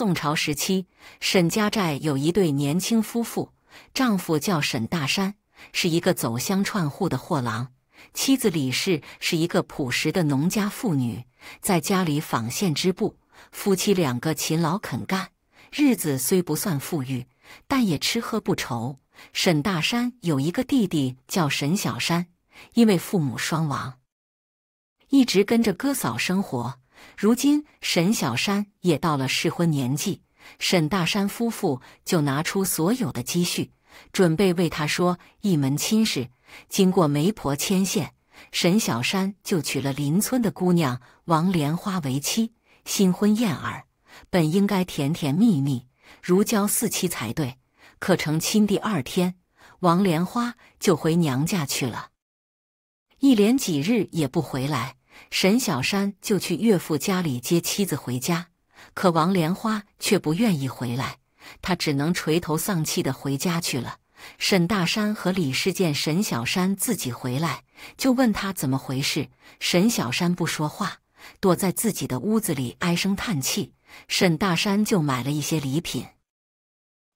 宋朝时期，沈家寨有一对年轻夫妇，丈夫叫沈大山，是一个走乡串户的货郎；妻子李氏是一个朴实的农家妇女，在家里纺线织布。夫妻两个勤劳肯干，日子虽不算富裕，但也吃喝不愁。沈大山有一个弟弟叫沈小山，因为父母双亡，一直跟着哥嫂生活。如今沈小山也到了适婚年纪，沈大山夫妇就拿出所有的积蓄，准备为他说一门亲事。经过媒婆牵线，沈小山就娶了邻村的姑娘王莲花为妻。新婚燕尔，本应该甜甜蜜蜜、如胶似漆才对。可成亲第二天，王莲花就回娘家去了，一连几日也不回来。沈小山就去岳父家里接妻子回家，可王莲花却不愿意回来，他只能垂头丧气的回家去了。沈大山和李氏见沈小山自己回来，就问他怎么回事。沈小山不说话，躲在自己的屋子里唉声叹气。沈大山就买了一些礼品，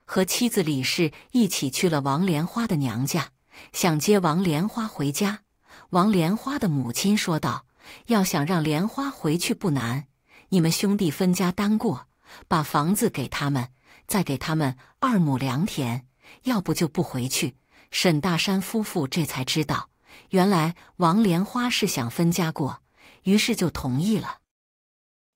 和妻子李氏一起去了王莲花的娘家，想接王莲花回家。王莲花的母亲说道。要想让莲花回去不难，你们兄弟分家单过，把房子给他们，再给他们二亩良田，要不就不回去。沈大山夫妇这才知道，原来王莲花是想分家过，于是就同意了。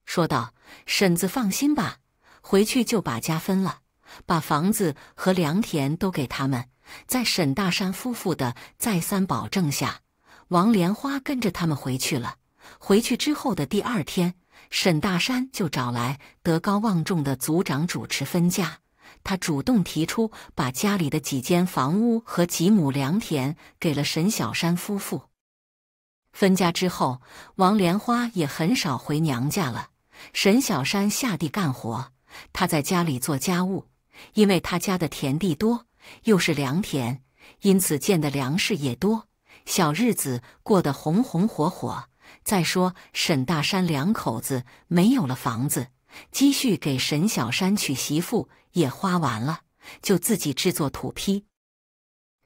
说道：“婶子放心吧，回去就把家分了，把房子和良田都给他们。”在沈大山夫妇的再三保证下。王莲花跟着他们回去了。回去之后的第二天，沈大山就找来德高望重的族长主持分家。他主动提出把家里的几间房屋和几亩良田给了沈小山夫妇。分家之后，王莲花也很少回娘家了。沈小山下地干活，他在家里做家务。因为他家的田地多，又是良田，因此见的粮食也多。小日子过得红红火火。再说，沈大山两口子没有了房子，积蓄给沈小山娶媳妇也花完了，就自己制作土坯，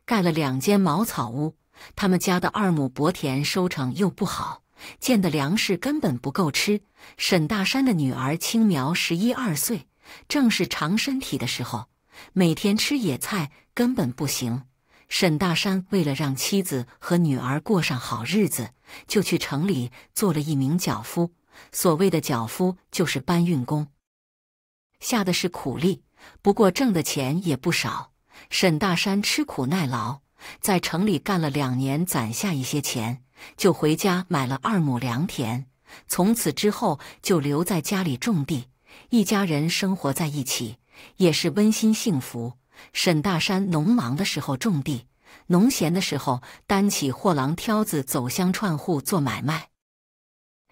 盖了两间茅草屋。他们家的二亩薄田收成又不好，见的粮食根本不够吃。沈大山的女儿青苗十一二岁，正是长身体的时候，每天吃野菜根本不行。沈大山为了让妻子和女儿过上好日子，就去城里做了一名脚夫。所谓的脚夫就是搬运工，下的是苦力，不过挣的钱也不少。沈大山吃苦耐劳，在城里干了两年，攒下一些钱，就回家买了二亩良田。从此之后，就留在家里种地，一家人生活在一起，也是温馨幸福。沈大山农忙的时候种地，农闲的时候担起货郎挑子走乡串户做买卖。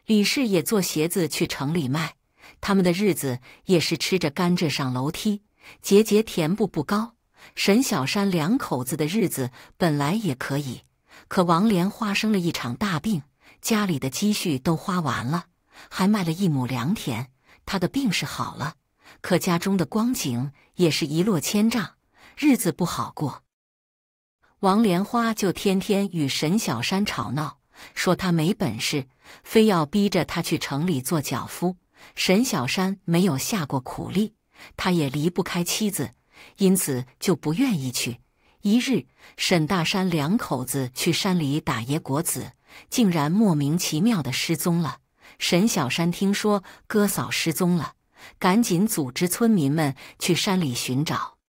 李氏也做鞋子去城里卖，他们的日子也是吃着甘蔗上楼梯，节节甜步步高。沈小山两口子的日子本来也可以，可王莲花生了一场大病，家里的积蓄都花完了，还卖了一亩良田。他的病是好了，可家中的光景也是一落千丈。日子不好过，王莲花就天天与沈小山吵闹，说他没本事，非要逼着他去城里做脚夫。沈小山没有下过苦力，他也离不开妻子，因此就不愿意去。一日，沈大山两口子去山里打野果子，竟然莫名其妙的失踪了。沈小山听说哥嫂失踪了，赶紧组织村民们去山里寻找。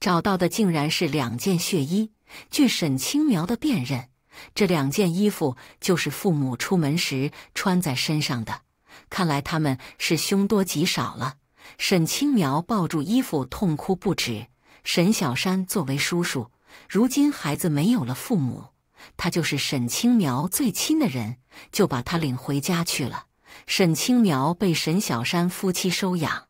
找到的竟然是两件血衣，据沈清苗的辨认，这两件衣服就是父母出门时穿在身上的。看来他们是凶多吉少了。沈清苗抱住衣服痛哭不止。沈小山作为叔叔，如今孩子没有了父母，他就是沈清苗最亲的人，就把他领回家去了。沈清苗被沈小山夫妻收养。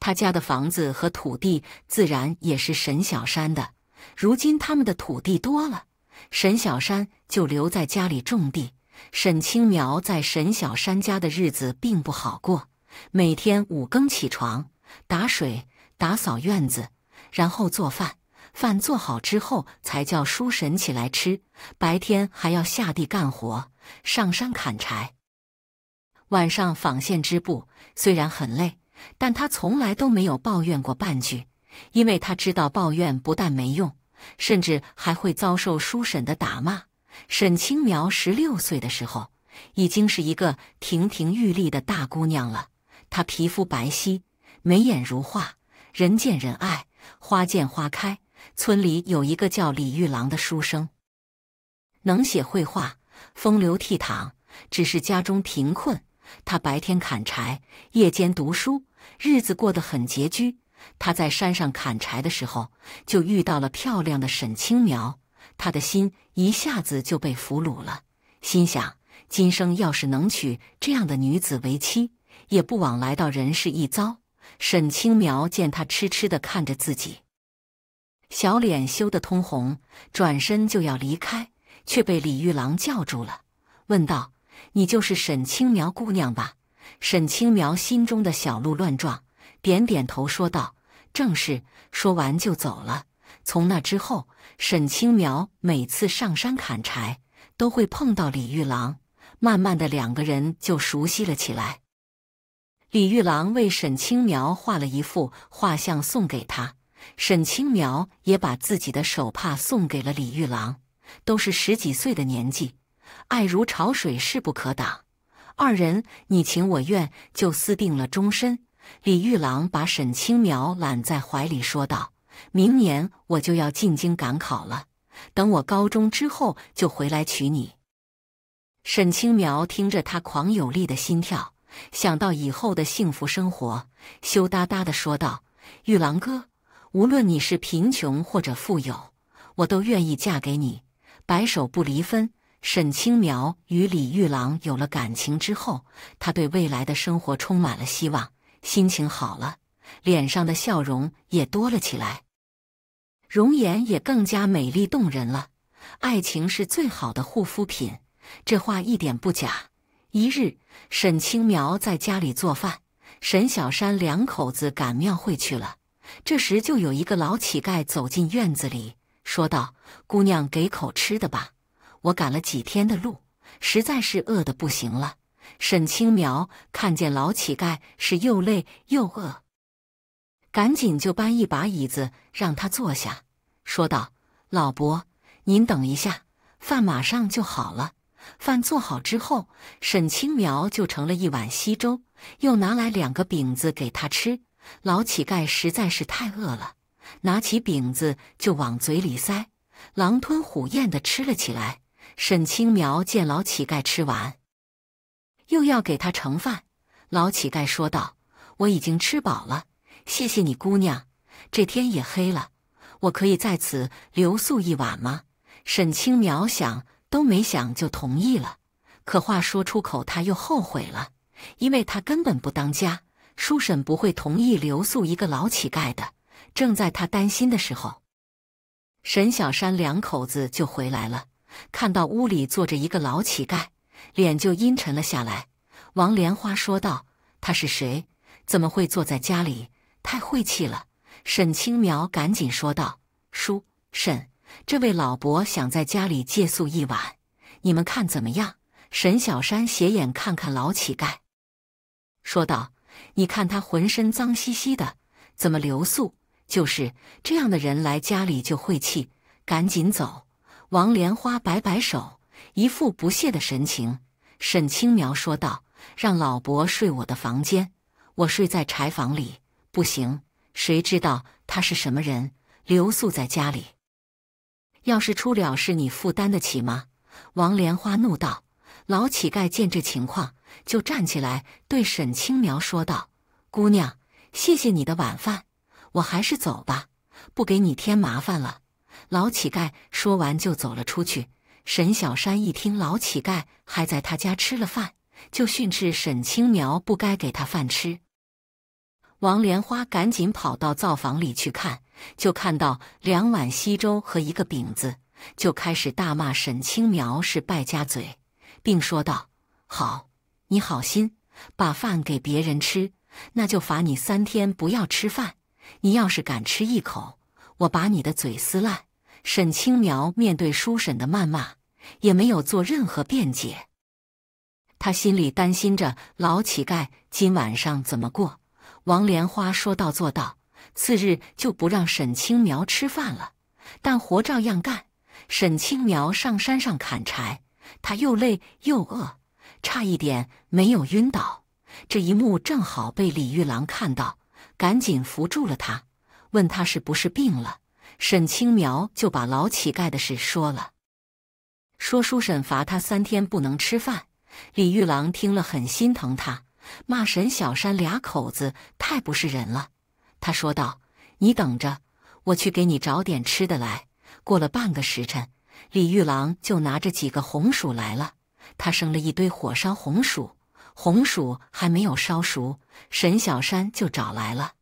他家的房子和土地自然也是沈小山的。如今他们的土地多了，沈小山就留在家里种地。沈青苗在沈小山家的日子并不好过，每天五更起床打水、打扫院子，然后做饭。饭做好之后才叫叔婶起来吃。白天还要下地干活，上山砍柴，晚上纺线织布。虽然很累。但他从来都没有抱怨过半句，因为他知道抱怨不但没用，甚至还会遭受叔婶的打骂。沈清苗十六岁的时候，已经是一个亭亭玉立的大姑娘了。她皮肤白皙，眉眼如画，人见人爱，花见花开。村里有一个叫李玉郎的书生，能写会画，风流倜傥，只是家中贫困。他白天砍柴，夜间读书。日子过得很拮据，他在山上砍柴的时候，就遇到了漂亮的沈青苗，他的心一下子就被俘虏了，心想：今生要是能娶这样的女子为妻，也不枉来到人世一遭。沈青苗见他痴痴地看着自己，小脸羞得通红，转身就要离开，却被李玉郎叫住了，问道：“你就是沈青苗姑娘吧？”沈青苗心中的小鹿乱撞，点点头说道：“正是。”说完就走了。从那之后，沈青苗每次上山砍柴都会碰到李玉郎，慢慢的两个人就熟悉了起来。李玉郎为沈青苗画了一幅画像送给他，沈青苗也把自己的手帕送给了李玉郎，都是十几岁的年纪，爱如潮水，势不可挡。二人你情我愿，就私定了终身。李玉郎把沈青苗揽在怀里，说道：“明年我就要进京赶考了，等我高中之后就回来娶你。”沈青苗听着他狂有力的心跳，想到以后的幸福生活，羞答答的说道：“玉郎哥，无论你是贫穷或者富有，我都愿意嫁给你，白首不离分。”沈清苗与李玉郎有了感情之后，他对未来的生活充满了希望，心情好了，脸上的笑容也多了起来，容颜也更加美丽动人了。爱情是最好的护肤品，这话一点不假。一日，沈清苗在家里做饭，沈小山两口子赶庙会去了。这时，就有一个老乞丐走进院子里，说道：“姑娘，给口吃的吧。”我赶了几天的路，实在是饿得不行了。沈青苗看见老乞丐是又累又饿，赶紧就搬一把椅子让他坐下，说道：“老伯，您等一下，饭马上就好了。”饭做好之后，沈青苗就盛了一碗稀粥，又拿来两个饼子给他吃。老乞丐实在是太饿了，拿起饼子就往嘴里塞，狼吞虎咽地吃了起来。沈清苗见老乞丐吃完，又要给他盛饭。老乞丐说道：“我已经吃饱了，谢谢你，姑娘。这天也黑了，我可以在此留宿一晚吗？”沈清苗想都没想就同意了。可话说出口，他又后悔了，因为他根本不当家，叔婶不会同意留宿一个老乞丐的。正在他担心的时候，沈小山两口子就回来了。看到屋里坐着一个老乞丐，脸就阴沉了下来。王莲花说道：“他是谁？怎么会坐在家里？太晦气了！”沈清苗赶紧说道：“叔婶，这位老伯想在家里借宿一晚，你们看怎么样？”沈小山斜眼看看老乞丐，说道：“你看他浑身脏兮兮的，怎么留宿？就是这样的人来家里就晦气，赶紧走。”王莲花摆摆手，一副不屑的神情。沈清苗说道：“让老伯睡我的房间，我睡在柴房里。不行，谁知道他是什么人？留宿在家里，要是出了事，你负担得起吗？”王莲花怒道。老乞丐见这情况，就站起来对沈清苗说道：“姑娘，谢谢你的晚饭，我还是走吧，不给你添麻烦了。”老乞丐说完就走了出去。沈小山一听老乞丐还在他家吃了饭，就训斥沈青苗不该给他饭吃。王莲花赶紧跑到灶房里去看，就看到两碗稀粥和一个饼子，就开始大骂沈青苗是败家嘴，并说道：“好，你好心把饭给别人吃，那就罚你三天不要吃饭。你要是敢吃一口，我把你的嘴撕烂！”沈清苗面对书婶的谩骂，也没有做任何辩解。他心里担心着老乞丐今晚上怎么过。王莲花说到做到，次日就不让沈清苗吃饭了，但活照样干。沈清苗上山上砍柴，他又累又饿，差一点没有晕倒。这一幕正好被李玉郎看到，赶紧扶住了他，问他是不是病了。沈青苗就把老乞丐的事说了，说书审罚他三天不能吃饭。李玉郎听了很心疼他，骂沈小山俩口子太不是人了。他说道：“你等着，我去给你找点吃的来。”过了半个时辰，李玉郎就拿着几个红薯来了。他生了一堆火烧红薯，红薯还没有烧熟，沈小山就找来了。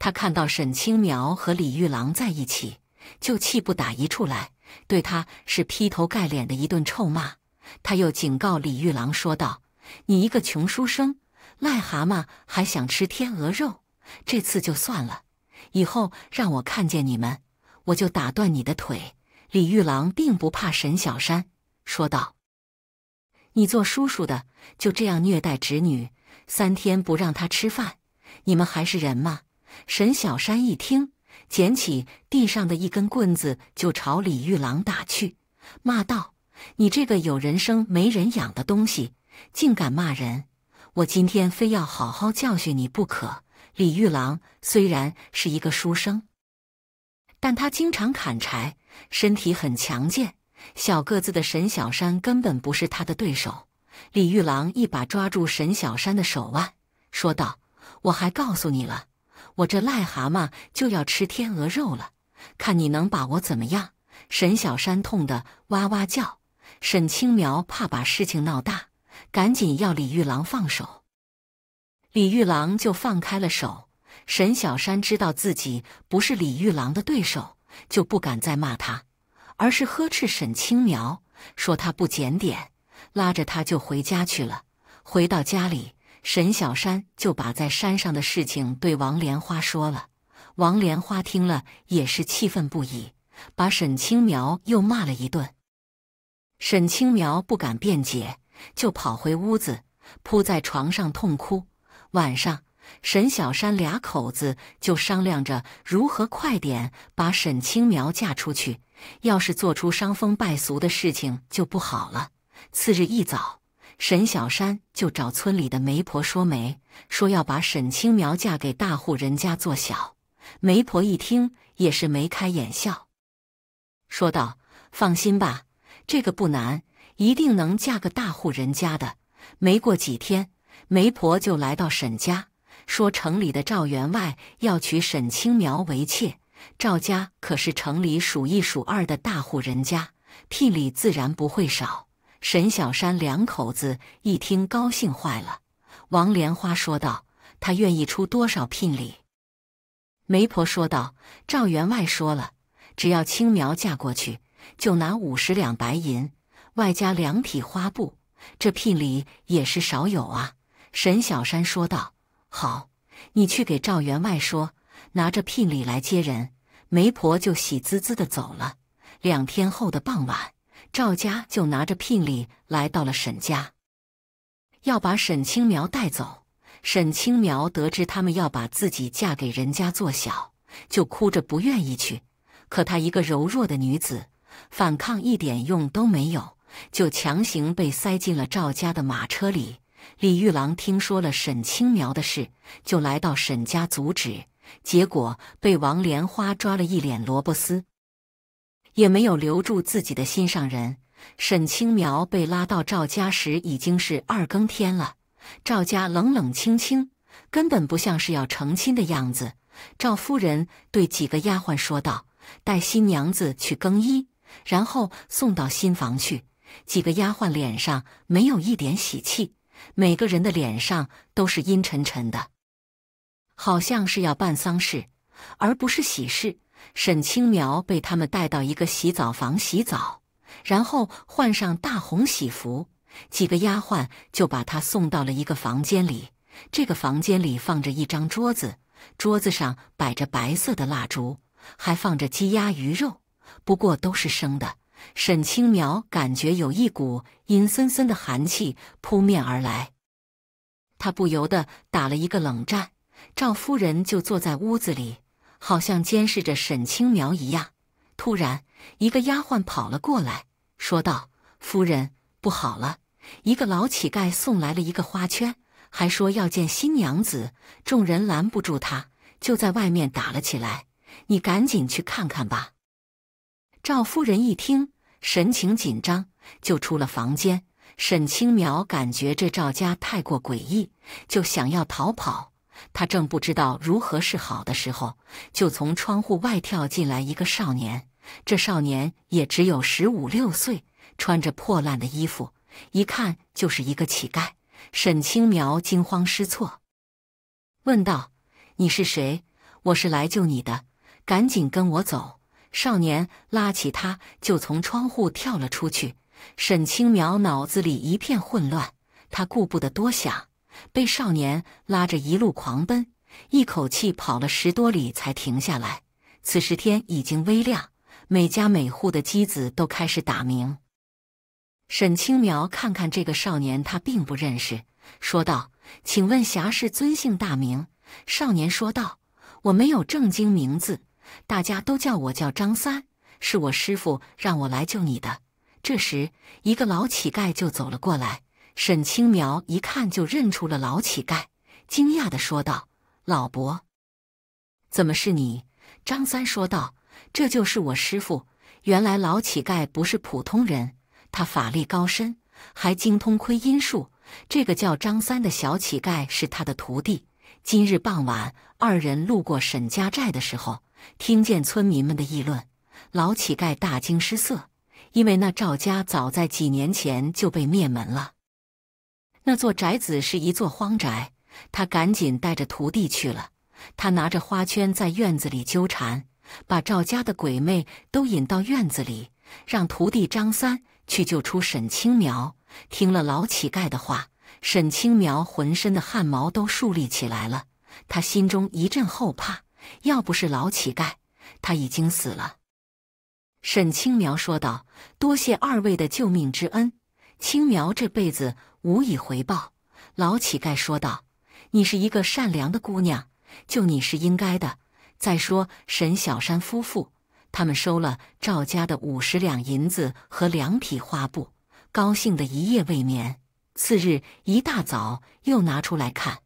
他看到沈清苗和李玉郎在一起，就气不打一处来，对他是劈头盖脸的一顿臭骂。他又警告李玉郎说道：“你一个穷书生，癞蛤蟆还想吃天鹅肉？这次就算了，以后让我看见你们，我就打断你的腿。”李玉郎并不怕沈小山，说道：“你做叔叔的就这样虐待侄女，三天不让他吃饭，你们还是人吗？”沈小山一听，捡起地上的一根棍子就朝李玉郎打去，骂道：“你这个有人生没人养的东西，竟敢骂人！我今天非要好好教训你不可！”李玉郎虽然是一个书生，但他经常砍柴，身体很强健。小个子的沈小山根本不是他的对手。李玉郎一把抓住沈小山的手腕，说道：“我还告诉你了。”我这癞蛤蟆就要吃天鹅肉了，看你能把我怎么样！沈小山痛得哇哇叫。沈青苗怕把事情闹大，赶紧要李玉郎放手。李玉郎就放开了手。沈小山知道自己不是李玉郎的对手，就不敢再骂他，而是呵斥沈青苗说他不检点，拉着他就回家去了。回到家里。沈小山就把在山上的事情对王莲花说了，王莲花听了也是气愤不已，把沈青苗又骂了一顿。沈青苗不敢辩解，就跑回屋子，扑在床上痛哭。晚上，沈小山俩口子就商量着如何快点把沈青苗嫁出去，要是做出伤风败俗的事情就不好了。次日一早。沈小山就找村里的媒婆说媒，说要把沈青苗嫁给大户人家做小。媒婆一听也是眉开眼笑，说道：“放心吧，这个不难，一定能嫁个大户人家的。”没过几天，媒婆就来到沈家，说城里的赵员外要娶沈青苗为妾。赵家可是城里数一数二的大户人家，聘礼自然不会少。沈小山两口子一听高兴坏了。王莲花说道：“他愿意出多少聘礼？”媒婆说道：“赵员外说了，只要青苗嫁过去，就拿五十两白银，外加两匹花布。这聘礼也是少有啊。”沈小山说道：“好，你去给赵员外说，拿着聘礼来接人。”媒婆就喜滋滋的走了。两天后的傍晚。赵家就拿着聘礼来到了沈家，要把沈青苗带走。沈青苗得知他们要把自己嫁给人家做小，就哭着不愿意去。可她一个柔弱的女子，反抗一点用都没有，就强行被塞进了赵家的马车里。李玉郎听说了沈青苗的事，就来到沈家阻止，结果被王莲花抓了一脸萝卜丝。也没有留住自己的心上人。沈清苗被拉到赵家时已经是二更天了。赵家冷冷清清，根本不像是要成亲的样子。赵夫人对几个丫鬟说道：“带新娘子去更衣，然后送到新房去。”几个丫鬟脸上没有一点喜气，每个人的脸上都是阴沉沉的，好像是要办丧事，而不是喜事。沈清苗被他们带到一个洗澡房洗澡，然后换上大红喜服，几个丫鬟就把他送到了一个房间里。这个房间里放着一张桌子，桌子上摆着白色的蜡烛，还放着鸡鸭鱼肉，不过都是生的。沈清苗感觉有一股阴森森的寒气扑面而来，他不由得打了一个冷战。赵夫人就坐在屋子里。好像监视着沈清苗一样。突然，一个丫鬟跑了过来，说道：“夫人，不好了！一个老乞丐送来了一个花圈，还说要见新娘子。众人拦不住他，就在外面打了起来。你赶紧去看看吧。”赵夫人一听，神情紧张，就出了房间。沈清苗感觉这赵家太过诡异，就想要逃跑。他正不知道如何是好的时候，就从窗户外跳进来一个少年。这少年也只有十五六岁，穿着破烂的衣服，一看就是一个乞丐。沈清苗惊慌失措，问道：“你是谁？我是来救你的，赶紧跟我走！”少年拉起他，就从窗户跳了出去。沈清苗脑子里一片混乱，他顾不得多想。被少年拉着一路狂奔，一口气跑了十多里才停下来。此时天已经微亮，每家每户的鸡子都开始打鸣。沈清苗看看这个少年，他并不认识，说道：“请问侠士尊姓大名？”少年说道：“我没有正经名字，大家都叫我叫张三，是我师傅让我来救你的。”这时，一个老乞丐就走了过来。沈清苗一看就认出了老乞丐，惊讶地说道：“老伯，怎么是你？”张三说道：“这就是我师傅。原来老乞丐不是普通人，他法力高深，还精通窥阴术。这个叫张三的小乞丐是他的徒弟。今日傍晚，二人路过沈家寨的时候，听见村民们的议论，老乞丐大惊失色，因为那赵家早在几年前就被灭门了。”那座宅子是一座荒宅，他赶紧带着徒弟去了。他拿着花圈在院子里纠缠，把赵家的鬼魅都引到院子里，让徒弟张三去救出沈青苗。听了老乞丐的话，沈青苗浑身的汗毛都竖立起来了，他心中一阵后怕。要不是老乞丐，他已经死了。沈青苗说道：“多谢二位的救命之恩，青苗这辈子……”无以回报，老乞丐说道：“你是一个善良的姑娘，救你是应该的。再说沈小山夫妇，他们收了赵家的五十两银子和两匹花布，高兴的一夜未眠。次日一大早又拿出来看，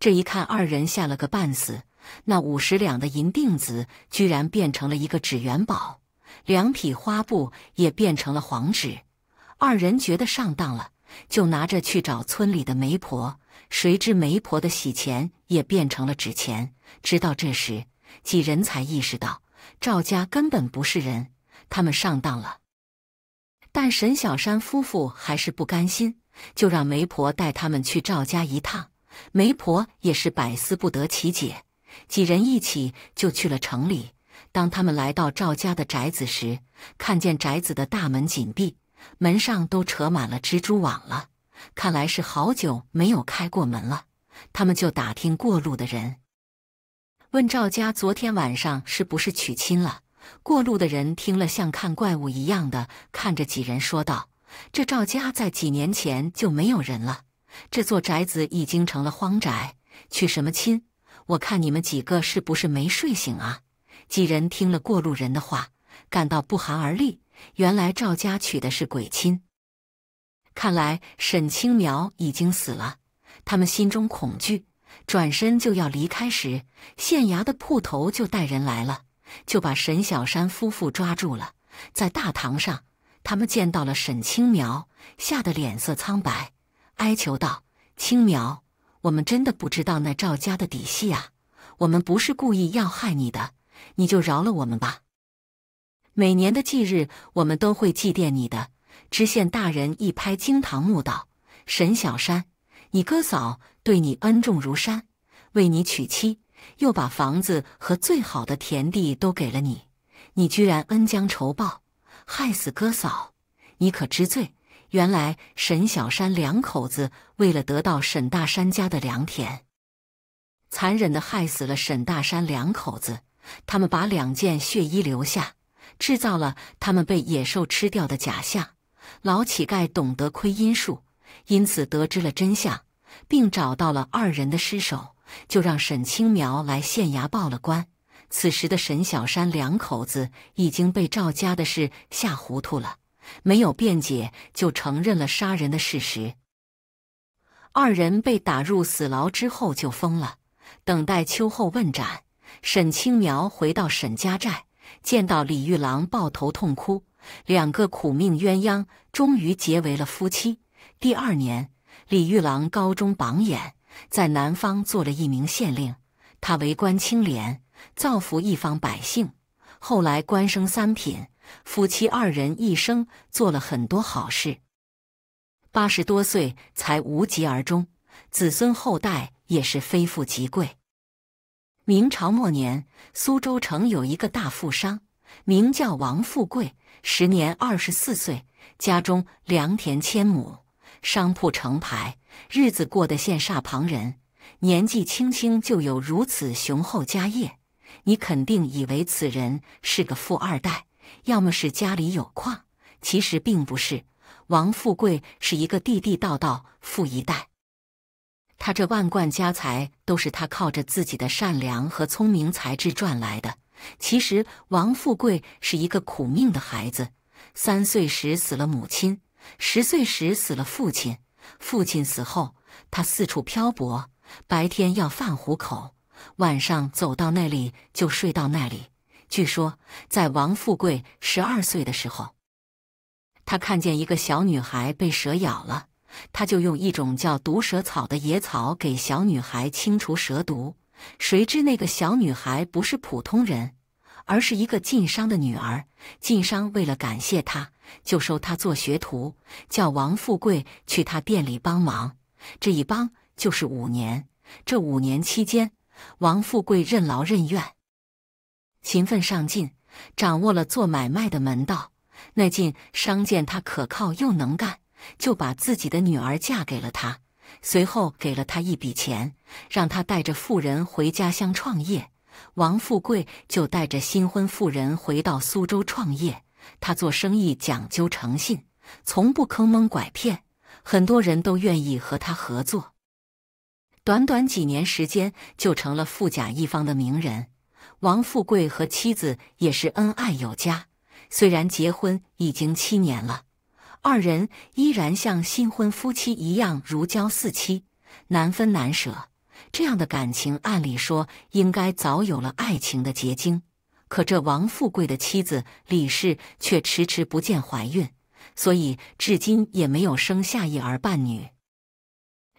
这一看，二人吓了个半死。那五十两的银锭子居然变成了一个纸元宝，两匹花布也变成了黄纸。二人觉得上当了。”就拿着去找村里的媒婆，谁知媒婆的喜钱也变成了纸钱。直到这时，几人才意识到赵家根本不是人，他们上当了。但沈小山夫妇还是不甘心，就让媒婆带他们去赵家一趟。媒婆也是百思不得其解，几人一起就去了城里。当他们来到赵家的宅子时，看见宅子的大门紧闭。门上都扯满了蜘蛛网了，看来是好久没有开过门了。他们就打听过路的人，问赵家昨天晚上是不是娶亲了。过路的人听了，像看怪物一样的看着几人，说道：“这赵家在几年前就没有人了，这座宅子已经成了荒宅，娶什么亲？我看你们几个是不是没睡醒啊？”几人听了过路人的话，感到不寒而栗。原来赵家娶的是鬼亲，看来沈青苗已经死了。他们心中恐惧，转身就要离开时，县衙的铺头就带人来了，就把沈小山夫妇抓住了。在大堂上，他们见到了沈青苗，吓得脸色苍白，哀求道：“青苗，我们真的不知道那赵家的底细啊，我们不是故意要害你的，你就饶了我们吧。”每年的祭日，我们都会祭奠你的知县大人。一拍惊堂木道：“沈小山，你哥嫂对你恩重如山，为你娶妻，又把房子和最好的田地都给了你，你居然恩将仇报，害死哥嫂，你可知罪？”原来沈小山两口子为了得到沈大山家的良田，残忍的害死了沈大山两口子。他们把两件血衣留下。制造了他们被野兽吃掉的假象。老乞丐懂得亏阴术，因此得知了真相，并找到了二人的尸首，就让沈青苗来县衙报了官。此时的沈小山两口子已经被赵家的事吓糊涂了，没有辩解，就承认了杀人的事实。二人被打入死牢之后就疯了，等待秋后问斩。沈青苗回到沈家寨。见到李玉郎抱头痛哭，两个苦命鸳鸯终于结为了夫妻。第二年，李玉郎高中榜眼，在南方做了一名县令。他为官清廉，造福一方百姓。后来官升三品，夫妻二人一生做了很多好事。八十多岁才无疾而终，子孙后代也是非富即贵。明朝末年，苏州城有一个大富商，名叫王富贵，时年二十四岁，家中良田千亩，商铺成排，日子过得羡煞旁人。年纪轻轻就有如此雄厚家业，你肯定以为此人是个富二代，要么是家里有矿，其实并不是。王富贵是一个地地道道富一代。他这万贯家财都是他靠着自己的善良和聪明才智赚来的。其实，王富贵是一个苦命的孩子，三岁时死了母亲，十岁时死了父亲。父亲死后，他四处漂泊，白天要饭糊口，晚上走到那里就睡到那里。据说，在王富贵十二岁的时候，他看见一个小女孩被蛇咬了。他就用一种叫毒蛇草的野草给小女孩清除蛇毒。谁知那个小女孩不是普通人，而是一个晋商的女儿。晋商为了感谢他，就收他做学徒，叫王富贵去他店里帮忙。这一帮就是五年。这五年期间，王富贵任劳任怨，勤奋上进，掌握了做买卖的门道。那晋商见他可靠又能干。就把自己的女儿嫁给了他，随后给了他一笔钱，让他带着富人回家乡创业。王富贵就带着新婚妇人回到苏州创业。他做生意讲究诚信，从不坑蒙拐骗，很多人都愿意和他合作。短短几年时间，就成了富甲一方的名人。王富贵和妻子也是恩爱有加，虽然结婚已经七年了。二人依然像新婚夫妻一样如胶似漆，难分难舍。这样的感情，按理说应该早有了爱情的结晶，可这王富贵的妻子李氏却迟迟不见怀孕，所以至今也没有生下一儿半女。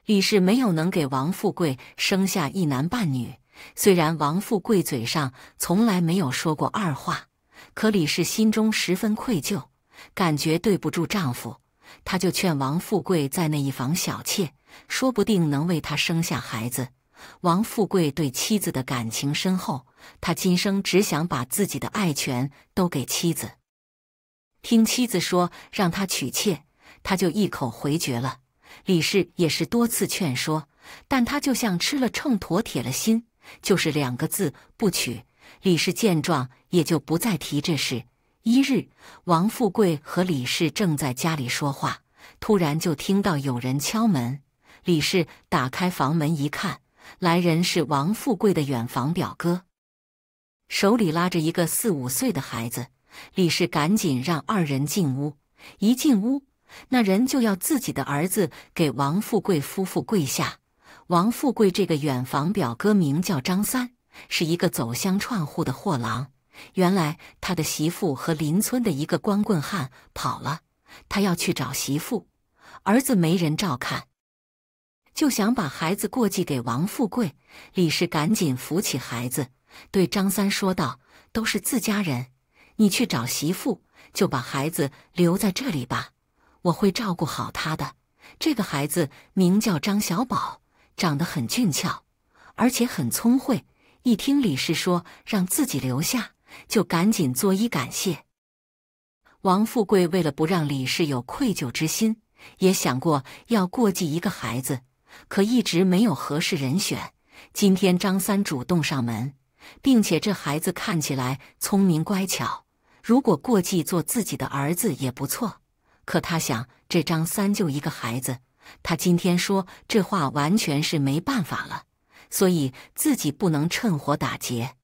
李氏没有能给王富贵生下一男半女，虽然王富贵嘴上从来没有说过二话，可李氏心中十分愧疚。感觉对不住丈夫，她就劝王富贵在那一房小妾，说不定能为他生下孩子。王富贵对妻子的感情深厚，他今生只想把自己的爱全都给妻子。听妻子说让他娶妾，他就一口回绝了。李氏也是多次劝说，但他就像吃了秤砣，铁了心，就是两个字不娶。李氏见状也就不再提这事。一日，王富贵和李氏正在家里说话，突然就听到有人敲门。李氏打开房门一看，来人是王富贵的远房表哥，手里拉着一个四五岁的孩子。李氏赶紧让二人进屋。一进屋，那人就要自己的儿子给王富贵夫妇跪下。王富贵这个远房表哥名叫张三，是一个走乡串户的货郎。原来他的媳妇和邻村的一个光棍汉跑了，他要去找媳妇，儿子没人照看，就想把孩子过继给王富贵。李氏赶紧扶起孩子，对张三说道：“都是自家人，你去找媳妇，就把孩子留在这里吧，我会照顾好他的。这个孩子名叫张小宝，长得很俊俏，而且很聪慧。一听李氏说让自己留下。”就赶紧作揖感谢。王富贵为了不让李氏有愧疚之心，也想过要过继一个孩子，可一直没有合适人选。今天张三主动上门，并且这孩子看起来聪明乖巧，如果过继做自己的儿子也不错。可他想，这张三就一个孩子，他今天说这话完全是没办法了，所以自己不能趁火打劫，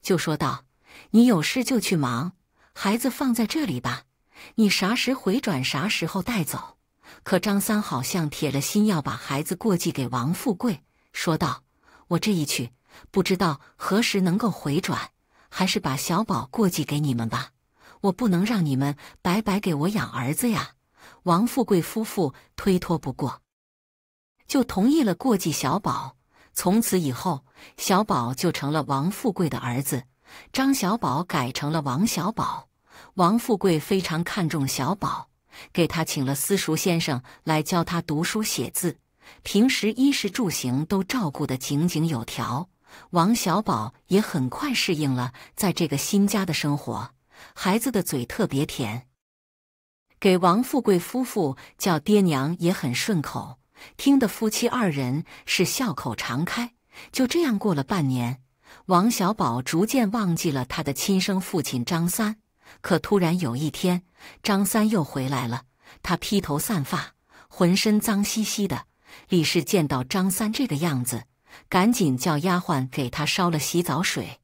就说道。你有事就去忙，孩子放在这里吧。你啥时回转，啥时候带走。可张三好像铁了心要把孩子过继给王富贵，说道：“我这一去，不知道何时能够回转，还是把小宝过继给你们吧。我不能让你们白白给我养儿子呀。”王富贵夫妇推脱不过，就同意了过继小宝。从此以后，小宝就成了王富贵的儿子。张小宝改成了王小宝，王富贵非常看重小宝，给他请了私塾先生来教他读书写字，平时衣食住行都照顾得井井有条。王小宝也很快适应了在这个新家的生活，孩子的嘴特别甜，给王富贵夫妇叫爹娘也很顺口，听得夫妻二人是笑口常开。就这样过了半年。王小宝逐渐忘记了他的亲生父亲张三，可突然有一天，张三又回来了。他披头散发，浑身脏兮兮的。李氏见到张三这个样子，赶紧叫丫鬟给他烧了洗澡水，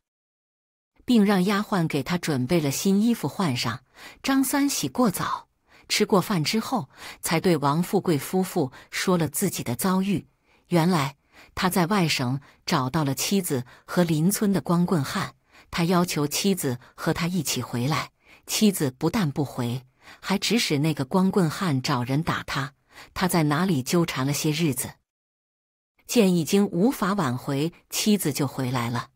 并让丫鬟给他准备了新衣服换上。张三洗过澡、吃过饭之后，才对王富贵夫妇说了自己的遭遇。原来。他在外省找到了妻子和邻村的光棍汉，他要求妻子和他一起回来。妻子不但不回，还指使那个光棍汉找人打他。他在哪里纠缠了些日子，见已经无法挽回，妻子就回来了。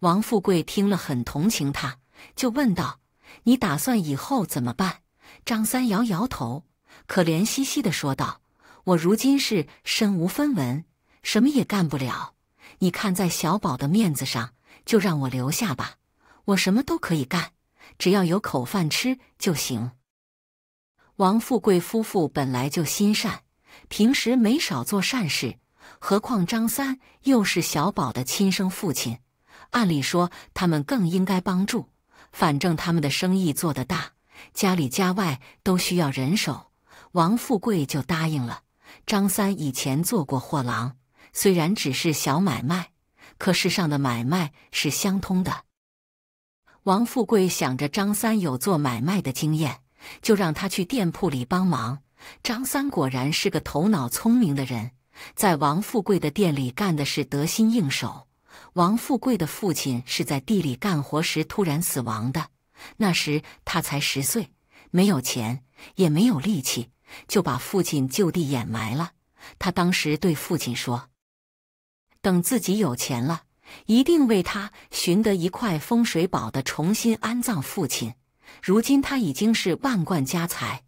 王富贵听了很同情他，就问道：“你打算以后怎么办？”张三摇摇头，可怜兮兮地说道：“我如今是身无分文。”什么也干不了，你看在小宝的面子上，就让我留下吧。我什么都可以干，只要有口饭吃就行。王富贵夫妇本来就心善，平时没少做善事，何况张三又是小宝的亲生父亲，按理说他们更应该帮助。反正他们的生意做得大，家里家外都需要人手，王富贵就答应了。张三以前做过货郎。虽然只是小买卖，可世上的买卖是相通的。王富贵想着张三有做买卖的经验，就让他去店铺里帮忙。张三果然是个头脑聪明的人，在王富贵的店里干的是得心应手。王富贵的父亲是在地里干活时突然死亡的，那时他才十岁，没有钱，也没有力气，就把父亲就地掩埋了。他当时对父亲说。等自己有钱了，一定为他寻得一块风水宝地，重新安葬父亲。如今他已经是万贯家财，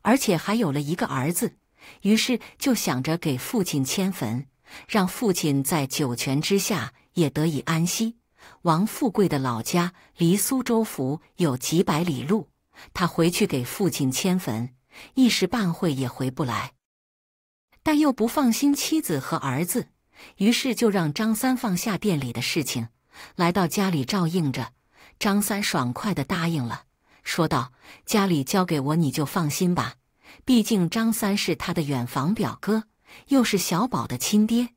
而且还有了一个儿子，于是就想着给父亲迁坟，让父亲在九泉之下也得以安息。王富贵的老家离苏州府有几百里路，他回去给父亲迁坟，一时半会也回不来，但又不放心妻子和儿子。于是就让张三放下店里的事情，来到家里照应着。张三爽快的答应了，说道：“家里交给我，你就放心吧。毕竟张三是他的远房表哥，又是小宝的亲爹。”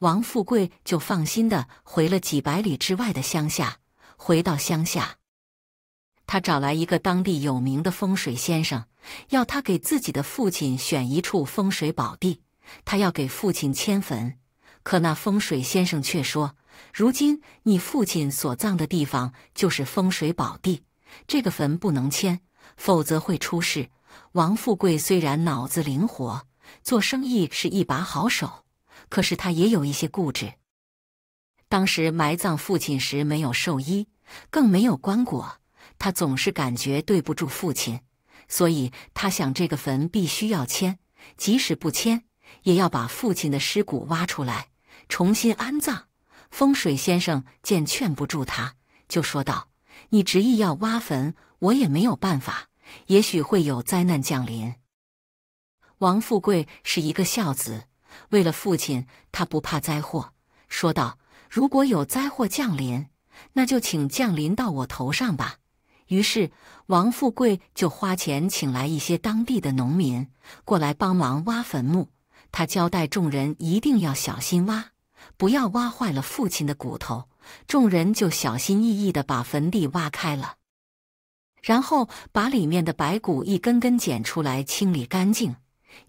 王富贵就放心的回了几百里之外的乡下。回到乡下，他找来一个当地有名的风水先生，要他给自己的父亲选一处风水宝地，他要给父亲迁坟。可那风水先生却说，如今你父亲所葬的地方就是风水宝地，这个坟不能迁，否则会出事。王富贵虽然脑子灵活，做生意是一把好手，可是他也有一些固执。当时埋葬父亲时没有寿衣，更没有棺椁，他总是感觉对不住父亲，所以他想这个坟必须要迁，即使不迁，也要把父亲的尸骨挖出来。重新安葬。风水先生见劝不住他，就说道：“你执意要挖坟，我也没有办法。也许会有灾难降临。”王富贵是一个孝子，为了父亲，他不怕灾祸，说道：“如果有灾祸降临，那就请降临到我头上吧。”于是，王富贵就花钱请来一些当地的农民过来帮忙挖坟墓。他交代众人一定要小心挖。不要挖坏了父亲的骨头。众人就小心翼翼的把坟地挖开了，然后把里面的白骨一根根捡出来清理干净。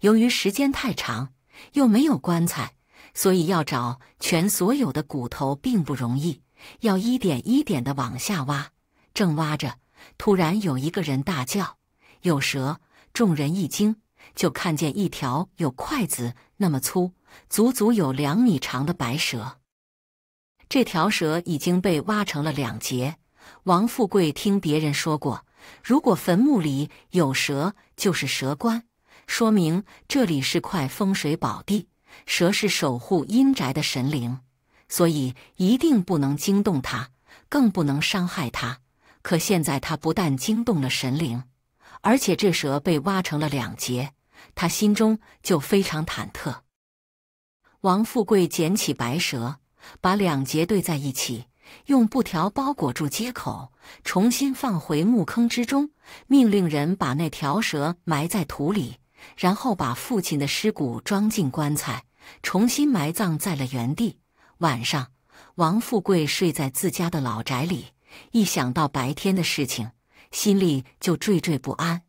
由于时间太长，又没有棺材，所以要找全所有的骨头并不容易，要一点一点的往下挖。正挖着，突然有一个人大叫：“有蛇！”众人一惊，就看见一条有筷子那么粗。足足有两米长的白蛇，这条蛇已经被挖成了两截。王富贵听别人说过，如果坟墓里有蛇，就是蛇棺，说明这里是块风水宝地。蛇是守护阴宅的神灵，所以一定不能惊动它，更不能伤害它。可现在他不但惊动了神灵，而且这蛇被挖成了两截，他心中就非常忐忑。王富贵捡起白蛇，把两节对在一起，用布条包裹住接口，重新放回木坑之中，命令人把那条蛇埋在土里，然后把父亲的尸骨装进棺材，重新埋葬在了原地。晚上，王富贵睡在自家的老宅里，一想到白天的事情，心里就惴惴不安，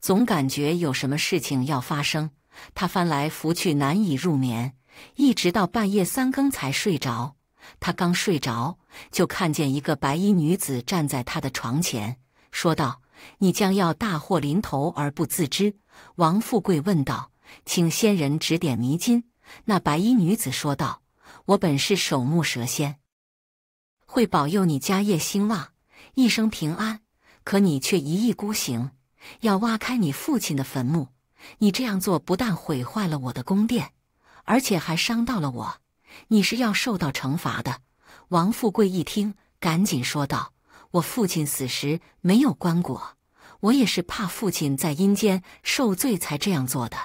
总感觉有什么事情要发生。他翻来覆去，难以入眠，一直到半夜三更才睡着。他刚睡着，就看见一个白衣女子站在他的床前，说道：“你将要大祸临头而不自知。”王富贵问道：“请仙人指点迷津。”那白衣女子说道：“我本是守墓蛇仙，会保佑你家业兴旺，一生平安。可你却一意孤行，要挖开你父亲的坟墓。”你这样做不但毁坏了我的宫殿，而且还伤到了我。你是要受到惩罚的。王富贵一听，赶紧说道：“我父亲死时没有棺椁，我也是怕父亲在阴间受罪才这样做的。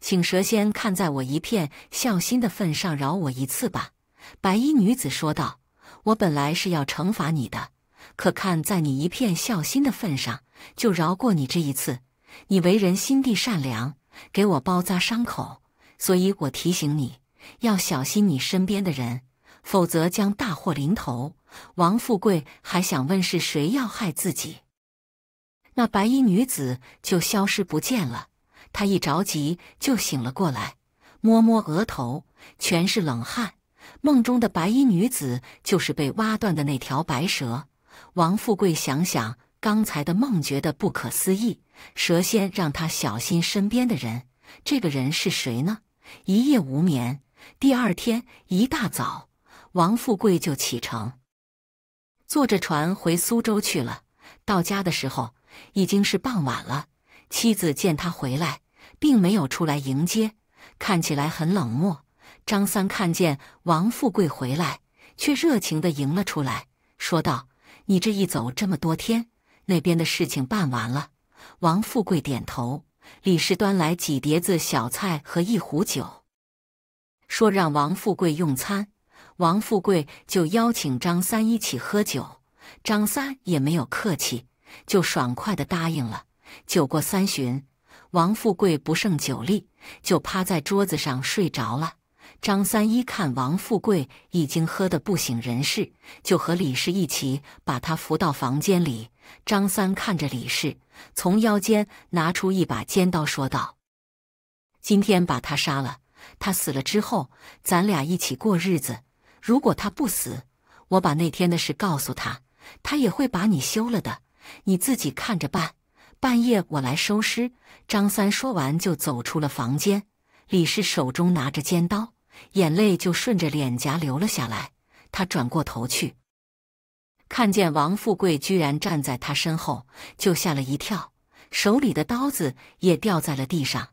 请蛇仙看在我一片孝心的份上，饶我一次吧。”白衣女子说道：“我本来是要惩罚你的，可看在你一片孝心的份上，就饶过你这一次。”你为人心地善良，给我包扎伤口，所以我提醒你，要小心你身边的人，否则将大祸临头。王富贵还想问是谁要害自己，那白衣女子就消失不见了。他一着急就醒了过来，摸摸额头，全是冷汗。梦中的白衣女子就是被挖断的那条白蛇。王富贵想想。刚才的梦觉得不可思议，蛇仙让他小心身边的人。这个人是谁呢？一夜无眠，第二天一大早，王富贵就启程，坐着船回苏州去了。到家的时候已经是傍晚了。妻子见他回来，并没有出来迎接，看起来很冷漠。张三看见王富贵回来，却热情地迎了出来，说道：“你这一走这么多天。”那边的事情办完了，王富贵点头。李氏端来几碟子小菜和一壶酒，说让王富贵用餐。王富贵就邀请张三一起喝酒，张三也没有客气，就爽快的答应了。酒过三巡，王富贵不胜酒力，就趴在桌子上睡着了。张三一看王富贵已经喝得不省人事，就和李氏一起把他扶到房间里。张三看着李氏，从腰间拿出一把尖刀，说道：“今天把他杀了，他死了之后，咱俩一起过日子。如果他不死，我把那天的事告诉他，他也会把你休了的。你自己看着办。半夜我来收尸。”张三说完就走出了房间。李氏手中拿着尖刀，眼泪就顺着脸颊流了下来。他转过头去。看见王富贵居然站在他身后，就吓了一跳，手里的刀子也掉在了地上。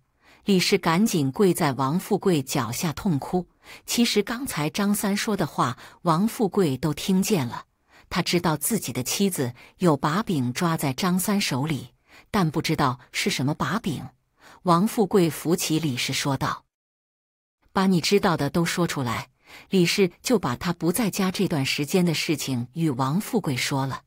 李氏赶紧跪在王富贵脚下痛哭。其实刚才张三说的话，王富贵都听见了。他知道自己的妻子有把柄抓在张三手里，但不知道是什么把柄。王富贵扶起李氏，说道：“把你知道的都说出来。”李氏就把他不在家这段时间的事情与王富贵说了。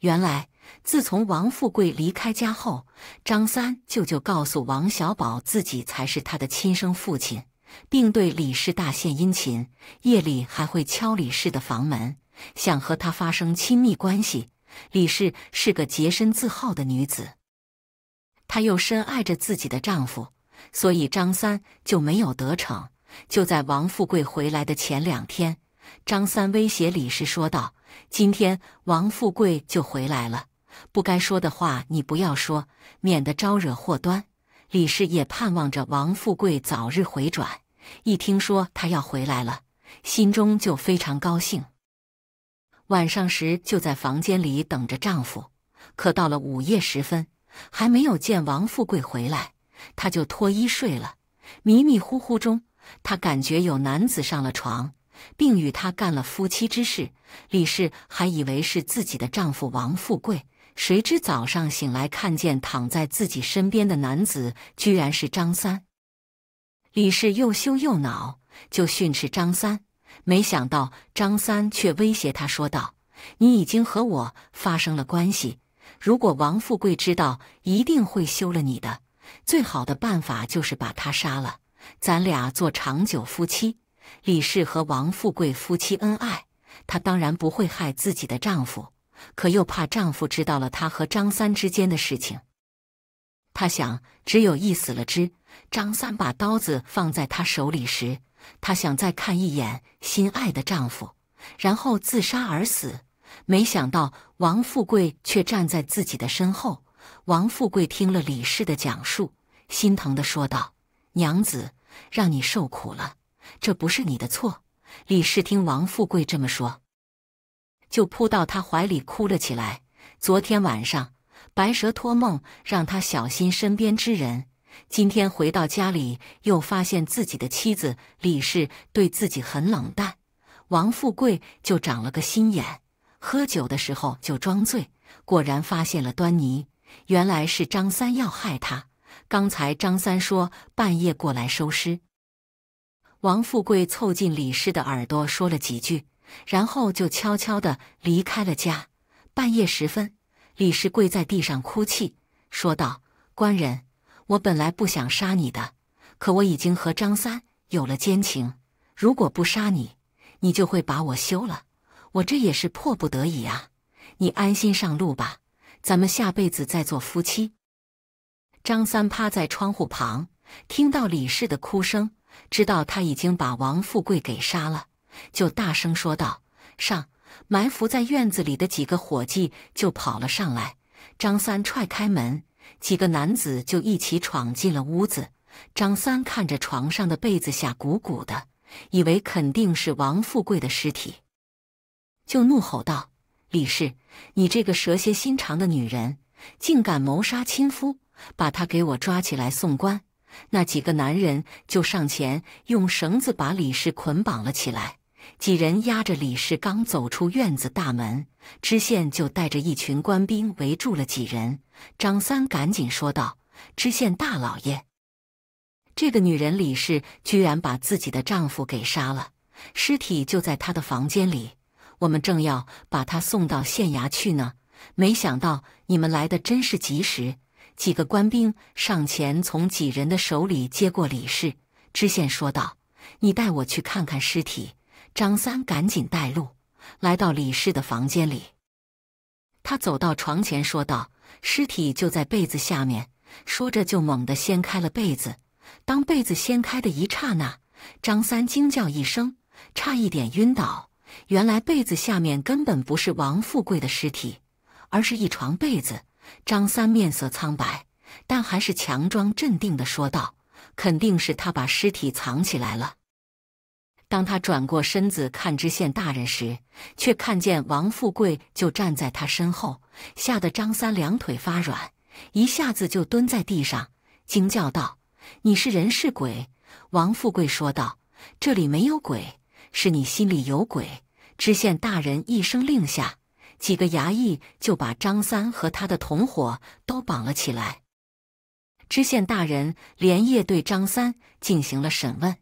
原来，自从王富贵离开家后，张三舅舅告诉王小宝自己才是他的亲生父亲，并对李氏大献殷勤，夜里还会敲李氏的房门，想和他发生亲密关系。李氏是个洁身自好的女子，她又深爱着自己的丈夫，所以张三就没有得逞。就在王富贵回来的前两天，张三威胁李氏说道：“今天王富贵就回来了，不该说的话你不要说，免得招惹祸端。”李氏也盼望着王富贵早日回转，一听说他要回来了，心中就非常高兴。晚上时就在房间里等着丈夫，可到了午夜时分，还没有见王富贵回来，她就脱衣睡了，迷迷糊糊中。她感觉有男子上了床，并与他干了夫妻之事。李氏还以为是自己的丈夫王富贵，谁知早上醒来，看见躺在自己身边的男子居然是张三。李氏又羞又恼，就训斥张三。没想到张三却威胁她说道：“你已经和我发生了关系，如果王富贵知道，一定会休了你的。最好的办法就是把他杀了。”咱俩做长久夫妻，李氏和王富贵夫妻恩爱，她当然不会害自己的丈夫，可又怕丈夫知道了她和张三之间的事情。她想，只有一死了之。张三把刀子放在她手里时，她想再看一眼心爱的丈夫，然后自杀而死。没想到王富贵却站在自己的身后。王富贵听了李氏的讲述，心疼地说道：“娘子。”让你受苦了，这不是你的错。李氏听王富贵这么说，就扑到他怀里哭了起来。昨天晚上，白蛇托梦让他小心身边之人。今天回到家里，又发现自己的妻子李氏对自己很冷淡。王富贵就长了个心眼，喝酒的时候就装醉，果然发现了端倪。原来是张三要害他。刚才张三说半夜过来收尸，王富贵凑近李氏的耳朵说了几句，然后就悄悄的离开了家。半夜时分，李氏跪在地上哭泣，说道：“官人，我本来不想杀你的，可我已经和张三有了奸情，如果不杀你，你就会把我休了。我这也是迫不得已啊！你安心上路吧，咱们下辈子再做夫妻。”张三趴在窗户旁，听到李氏的哭声，知道他已经把王富贵给杀了，就大声说道：“上！”埋伏在院子里的几个伙计就跑了上来。张三踹开门，几个男子就一起闯进了屋子。张三看着床上的被子下鼓鼓的，以为肯定是王富贵的尸体，就怒吼道：“李氏，你这个蛇蝎心肠的女人，竟敢谋杀亲夫！”把他给我抓起来送官。那几个男人就上前用绳子把李氏捆绑了起来。几人押着李氏刚走出院子大门，知县就带着一群官兵围住了几人。张三赶紧说道：“知县大老爷，这个女人李氏居然把自己的丈夫给杀了，尸体就在她的房间里。我们正要把她送到县衙去呢，没想到你们来的真是及时。”几个官兵上前，从几人的手里接过李氏。知县说道：“你带我去看看尸体。”张三赶紧带路，来到李氏的房间里。他走到床前，说道：“尸体就在被子下面。”说着，就猛地掀开了被子。当被子掀开的一刹那，张三惊叫一声，差一点晕倒。原来被子下面根本不是王富贵的尸体，而是一床被子。张三面色苍白，但还是强装镇定的说道：“肯定是他把尸体藏起来了。”当他转过身子看知县大人时，却看见王富贵就站在他身后，吓得张三两腿发软，一下子就蹲在地上，惊叫道：“你是人是鬼？”王富贵说道：“这里没有鬼，是你心里有鬼。”知县大人一声令下。几个衙役就把张三和他的同伙都绑了起来。知县大人连夜对张三进行了审问。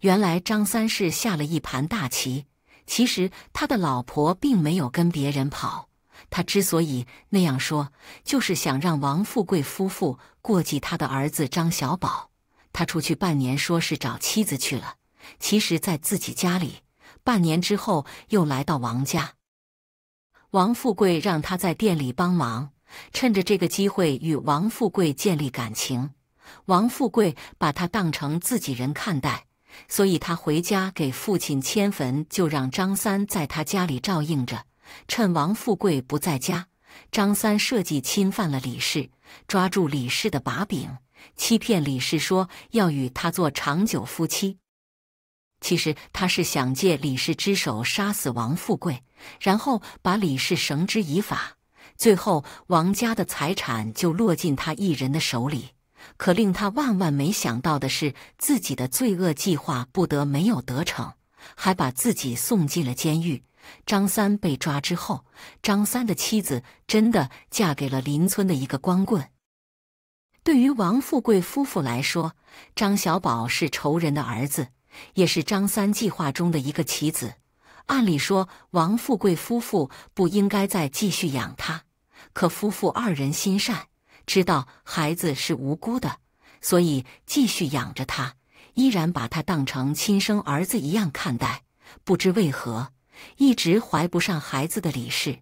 原来张三是下了一盘大棋。其实他的老婆并没有跟别人跑，他之所以那样说，就是想让王富贵夫妇过继他的儿子张小宝。他出去半年，说是找妻子去了，其实，在自己家里。半年之后，又来到王家。王富贵让他在店里帮忙，趁着这个机会与王富贵建立感情。王富贵把他当成自己人看待，所以他回家给父亲迁坟，就让张三在他家里照应着。趁王富贵不在家，张三设计侵犯了李氏，抓住李氏的把柄，欺骗李氏说要与他做长久夫妻。其实他是想借李氏之手杀死王富贵，然后把李氏绳之以法，最后王家的财产就落进他一人的手里。可令他万万没想到的是，自己的罪恶计划不得没有得逞，还把自己送进了监狱。张三被抓之后，张三的妻子真的嫁给了邻村的一个光棍。对于王富贵夫妇来说，张小宝是仇人的儿子。也是张三计划中的一个棋子。按理说，王富贵夫妇不应该再继续养他。可夫妇二人心善，知道孩子是无辜的，所以继续养着他，依然把他当成亲生儿子一样看待。不知为何，一直怀不上孩子的李氏，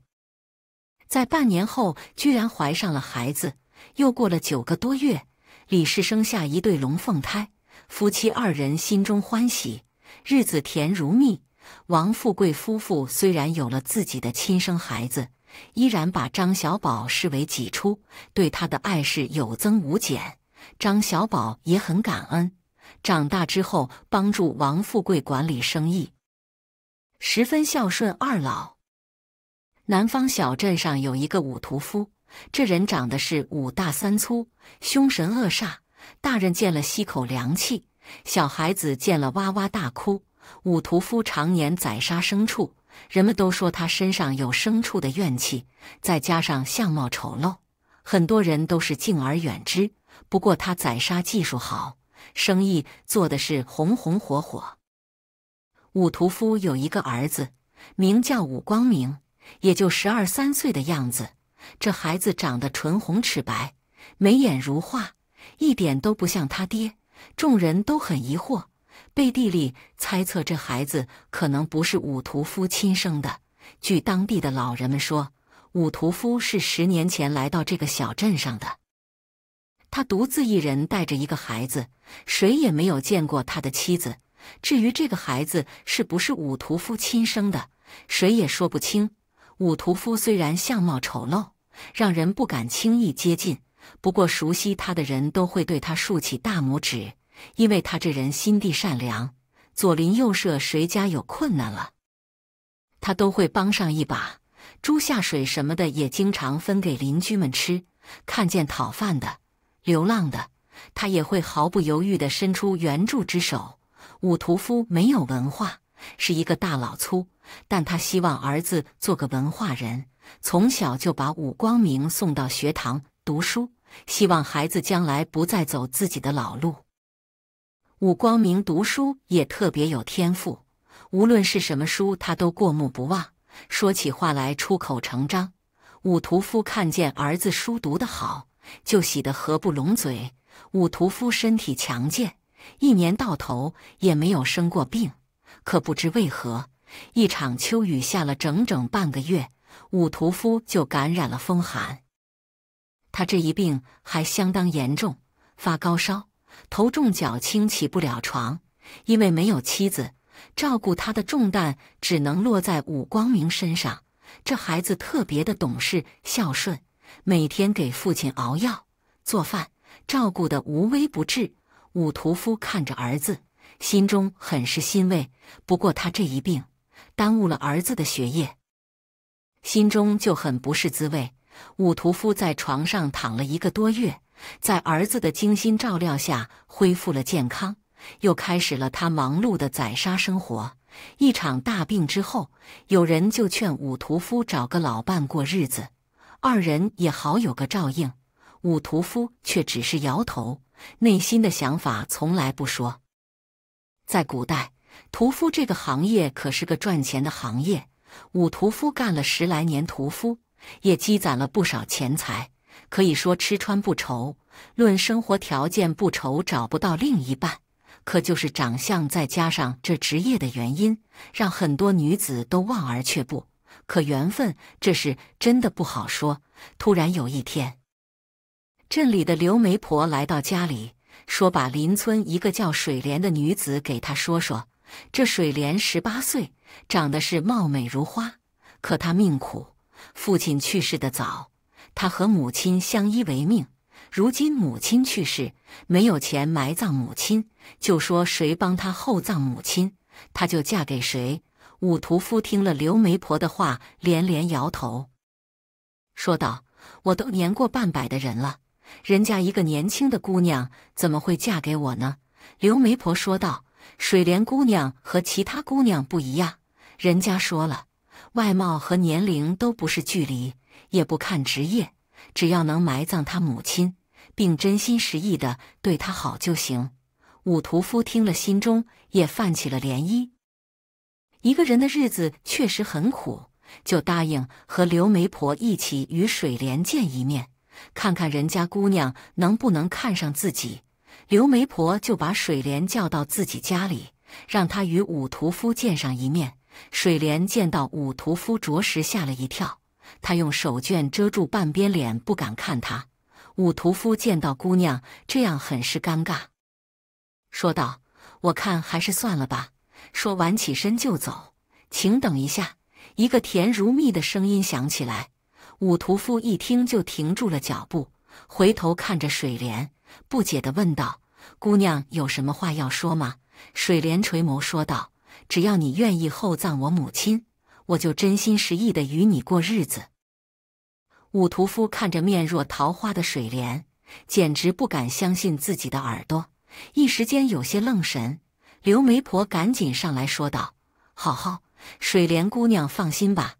在半年后居然怀上了孩子。又过了九个多月，李氏生下一对龙凤胎。夫妻二人心中欢喜，日子甜如蜜。王富贵夫妇虽然有了自己的亲生孩子，依然把张小宝视为己出，对他的爱是有增无减。张小宝也很感恩，长大之后帮助王富贵管理生意，十分孝顺二老。南方小镇上有一个武屠夫，这人长得是五大三粗，凶神恶煞。大人见了吸口凉气，小孩子见了哇哇大哭。武屠夫常年宰杀牲畜，人们都说他身上有牲畜的怨气，再加上相貌丑陋，很多人都是敬而远之。不过他宰杀技术好，生意做的是红红火火。武屠夫有一个儿子，名叫武光明，也就十二三岁的样子。这孩子长得唇红齿白，眉眼如画。一点都不像他爹，众人都很疑惑，背地里猜测这孩子可能不是武屠夫亲生的。据当地的老人们说，武屠夫是十年前来到这个小镇上的，他独自一人带着一个孩子，谁也没有见过他的妻子。至于这个孩子是不是武屠夫亲生的，谁也说不清。武屠夫虽然相貌丑陋，让人不敢轻易接近。不过，熟悉他的人都会对他竖起大拇指，因为他这人心地善良，左邻右舍谁家有困难了，他都会帮上一把。猪下水什么的也经常分给邻居们吃。看见讨饭的、流浪的，他也会毫不犹豫地伸出援助之手。武屠夫没有文化，是一个大老粗，但他希望儿子做个文化人，从小就把武光明送到学堂读书。希望孩子将来不再走自己的老路。武光明读书也特别有天赋，无论是什么书，他都过目不忘。说起话来出口成章。武屠夫看见儿子书读得好，就喜得合不拢嘴。武屠夫身体强健，一年到头也没有生过病。可不知为何，一场秋雨下了整整半个月，武屠夫就感染了风寒。他这一病还相当严重，发高烧，头重脚轻，起不了床。因为没有妻子照顾，他的重担只能落在武光明身上。这孩子特别的懂事孝顺，每天给父亲熬药、做饭，照顾的无微不至。武屠夫看着儿子，心中很是欣慰。不过他这一病，耽误了儿子的学业，心中就很不是滋味。武屠夫在床上躺了一个多月，在儿子的精心照料下恢复了健康，又开始了他忙碌的宰杀生活。一场大病之后，有人就劝武屠夫找个老伴过日子，二人也好有个照应。武屠夫却只是摇头，内心的想法从来不说。在古代，屠夫这个行业可是个赚钱的行业。武屠夫干了十来年屠夫。也积攒了不少钱财，可以说吃穿不愁，论生活条件不愁。找不到另一半，可就是长相再加上这职业的原因，让很多女子都望而却步。可缘分这事真的不好说。突然有一天，镇里的刘媒婆来到家里，说把邻村一个叫水莲的女子给她说说。这水莲十八岁，长得是貌美如花，可她命苦。父亲去世的早，他和母亲相依为命。如今母亲去世，没有钱埋葬母亲，就说谁帮他厚葬母亲，他就嫁给谁。五屠夫听了刘媒婆的话，连连摇头，说道：“我都年过半百的人了，人家一个年轻的姑娘怎么会嫁给我呢？”刘媒婆说道：“水莲姑娘和其他姑娘不一样，人家说了。”外貌和年龄都不是距离，也不看职业，只要能埋葬他母亲，并真心实意的对他好就行。武屠夫听了，心中也泛起了涟漪。一个人的日子确实很苦，就答应和刘媒婆一起与水莲见一面，看看人家姑娘能不能看上自己。刘媒婆就把水莲叫到自己家里，让她与武屠夫见上一面。水莲见到武屠夫，着实吓了一跳。她用手绢遮住半边脸，不敢看他。武屠夫见到姑娘这样，很是尴尬，说道：“我看还是算了吧。”说完，起身就走。请等一下，一个甜如蜜的声音响起来。武屠夫一听，就停住了脚步，回头看着水莲，不解的问道：“姑娘有什么话要说吗？”水莲垂眸说道。只要你愿意厚葬我母亲，我就真心实意的与你过日子。武屠夫看着面若桃花的水莲，简直不敢相信自己的耳朵，一时间有些愣神。刘媒婆赶紧上来说道：“好好，水莲姑娘，放心吧，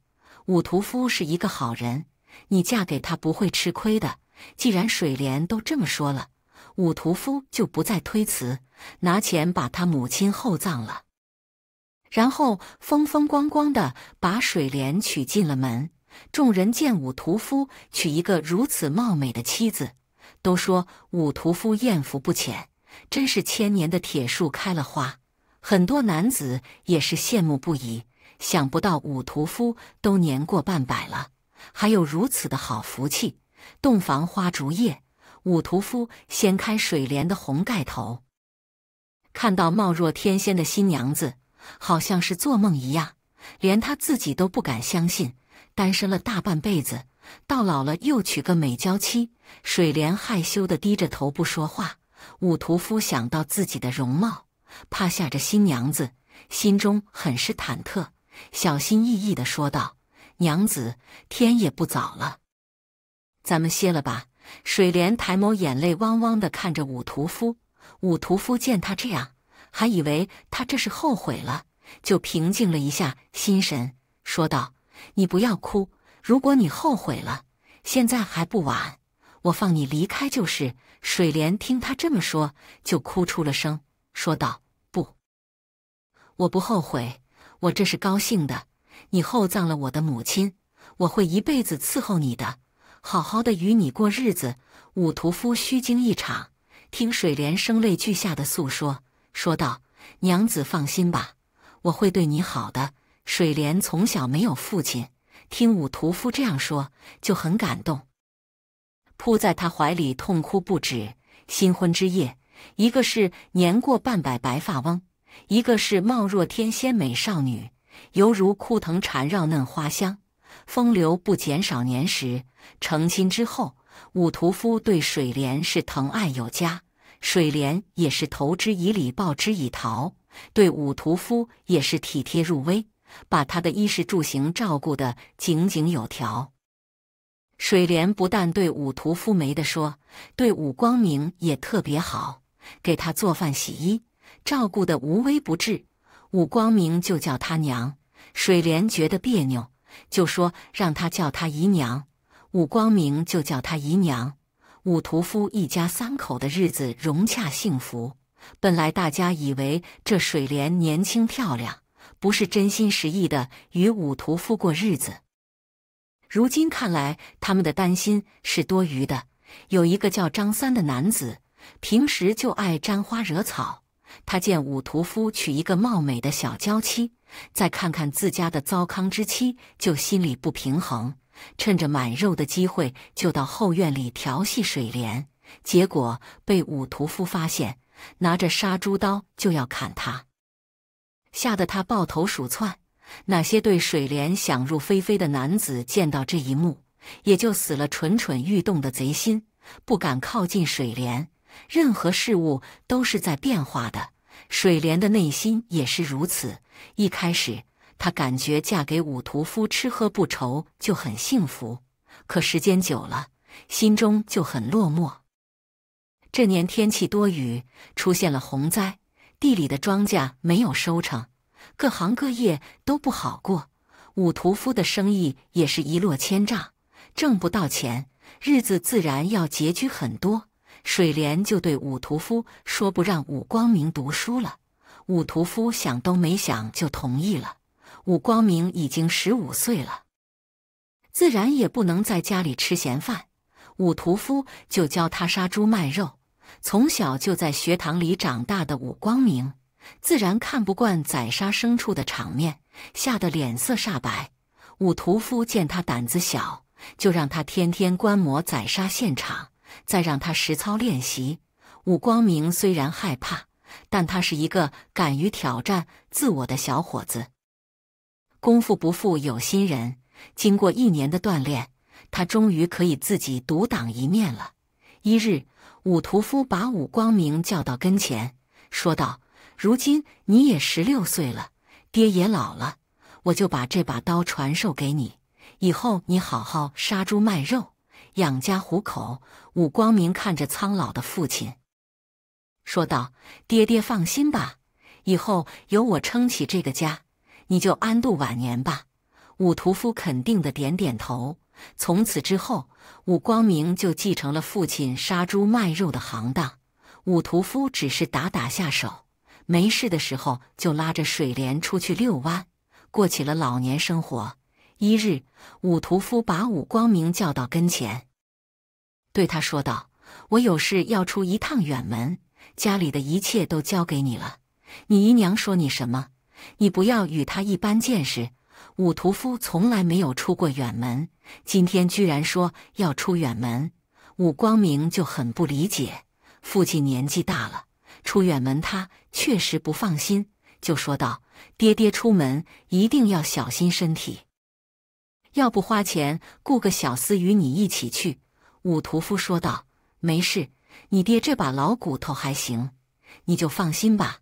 武屠夫是一个好人，你嫁给他不会吃亏的。既然水莲都这么说了，武屠夫就不再推辞，拿钱把他母亲厚葬了。”然后风风光光的把水莲娶进了门。众人见武屠夫娶一个如此貌美的妻子，都说武屠夫艳福不浅，真是千年的铁树开了花。很多男子也是羡慕不已，想不到武屠夫都年过半百了，还有如此的好福气。洞房花烛夜，武屠夫掀开水莲的红盖头，看到貌若天仙的新娘子。好像是做梦一样，连他自己都不敢相信。单身了大半辈子，到老了又娶个美娇妻。水莲害羞的低着头不说话。武屠夫想到自己的容貌，怕吓着新娘子，心中很是忐忑，小心翼翼的说道：“娘子，天也不早了，咱们歇了吧。”水莲抬眸，眼泪汪汪的看着武屠夫。武屠夫见他这样。还以为他这是后悔了，就平静了一下心神，说道：“你不要哭，如果你后悔了，现在还不晚，我放你离开就是。”水莲听他这么说，就哭出了声，说道：“不，我不后悔，我这是高兴的。你厚葬了我的母亲，我会一辈子伺候你的，好好的与你过日子。”五屠夫虚惊一场，听水莲声泪俱下的诉说。说道：“娘子，放心吧，我会对你好的。”水莲从小没有父亲，听五屠夫这样说就很感动，扑在他怀里痛哭不止。新婚之夜，一个是年过半百白发翁，一个是貌若天仙美少女，犹如枯藤缠绕嫩花香，风流不减少年时。成亲之后，五屠夫对水莲是疼爱有加。水莲也是投之以礼，报之以桃，对武屠夫也是体贴入微，把他的衣食住行照顾的井井有条。水莲不但对武屠夫没得说，对武光明也特别好，给他做饭、洗衣，照顾的无微不至。武光明就叫他娘，水莲觉得别扭，就说让他叫他姨娘，武光明就叫他姨娘。武屠夫一家三口的日子融洽幸福。本来大家以为这水莲年轻漂亮，不是真心实意的与武屠夫过日子。如今看来，他们的担心是多余的。有一个叫张三的男子，平时就爱沾花惹草。他见武屠夫娶一个貌美的小娇妻，再看看自家的糟糠之妻，就心里不平衡。趁着买肉的机会，就到后院里调戏水莲，结果被五屠夫发现，拿着杀猪刀就要砍他，吓得他抱头鼠窜。那些对水莲想入非非的男子见到这一幕，也就死了蠢蠢欲动的贼心，不敢靠近水莲。任何事物都是在变化的，水莲的内心也是如此。一开始。她感觉嫁给武屠夫吃喝不愁就很幸福，可时间久了，心中就很落寞。这年天气多雨，出现了洪灾，地里的庄稼没有收成，各行各业都不好过。武屠夫的生意也是一落千丈，挣不到钱，日子自然要拮据很多。水莲就对武屠夫说：“不让武光明读书了。”武屠夫想都没想就同意了。武光明已经十五岁了，自然也不能在家里吃闲饭。武屠夫就教他杀猪卖肉。从小就在学堂里长大的武光明，自然看不惯宰杀牲畜的场面，吓得脸色煞白。武屠夫见他胆子小，就让他天天观摩宰杀现场，再让他实操练习。武光明虽然害怕，但他是一个敢于挑战自我的小伙子。功夫不负有心人，经过一年的锻炼，他终于可以自己独挡一面了。一日，武屠夫把武光明叫到跟前，说道：“如今你也十六岁了，爹也老了，我就把这把刀传授给你，以后你好好杀猪卖肉，养家糊口。”武光明看着苍老的父亲，说道：“爹爹放心吧，以后有我撑起这个家。”你就安度晚年吧。武屠夫肯定的点点头。从此之后，武光明就继承了父亲杀猪卖肉的行当。武屠夫只是打打下手，没事的时候就拉着水莲出去遛弯，过起了老年生活。一日，武屠夫把武光明叫到跟前，对他说道：“我有事要出一趟远门，家里的一切都交给你了。你姨娘说你什么？”你不要与他一般见识。武屠夫从来没有出过远门，今天居然说要出远门，武光明就很不理解。父亲年纪大了，出远门他确实不放心，就说道：“爹爹出门一定要小心身体，要不花钱雇个小厮与你一起去。”武屠夫说道：“没事，你爹这把老骨头还行，你就放心吧。”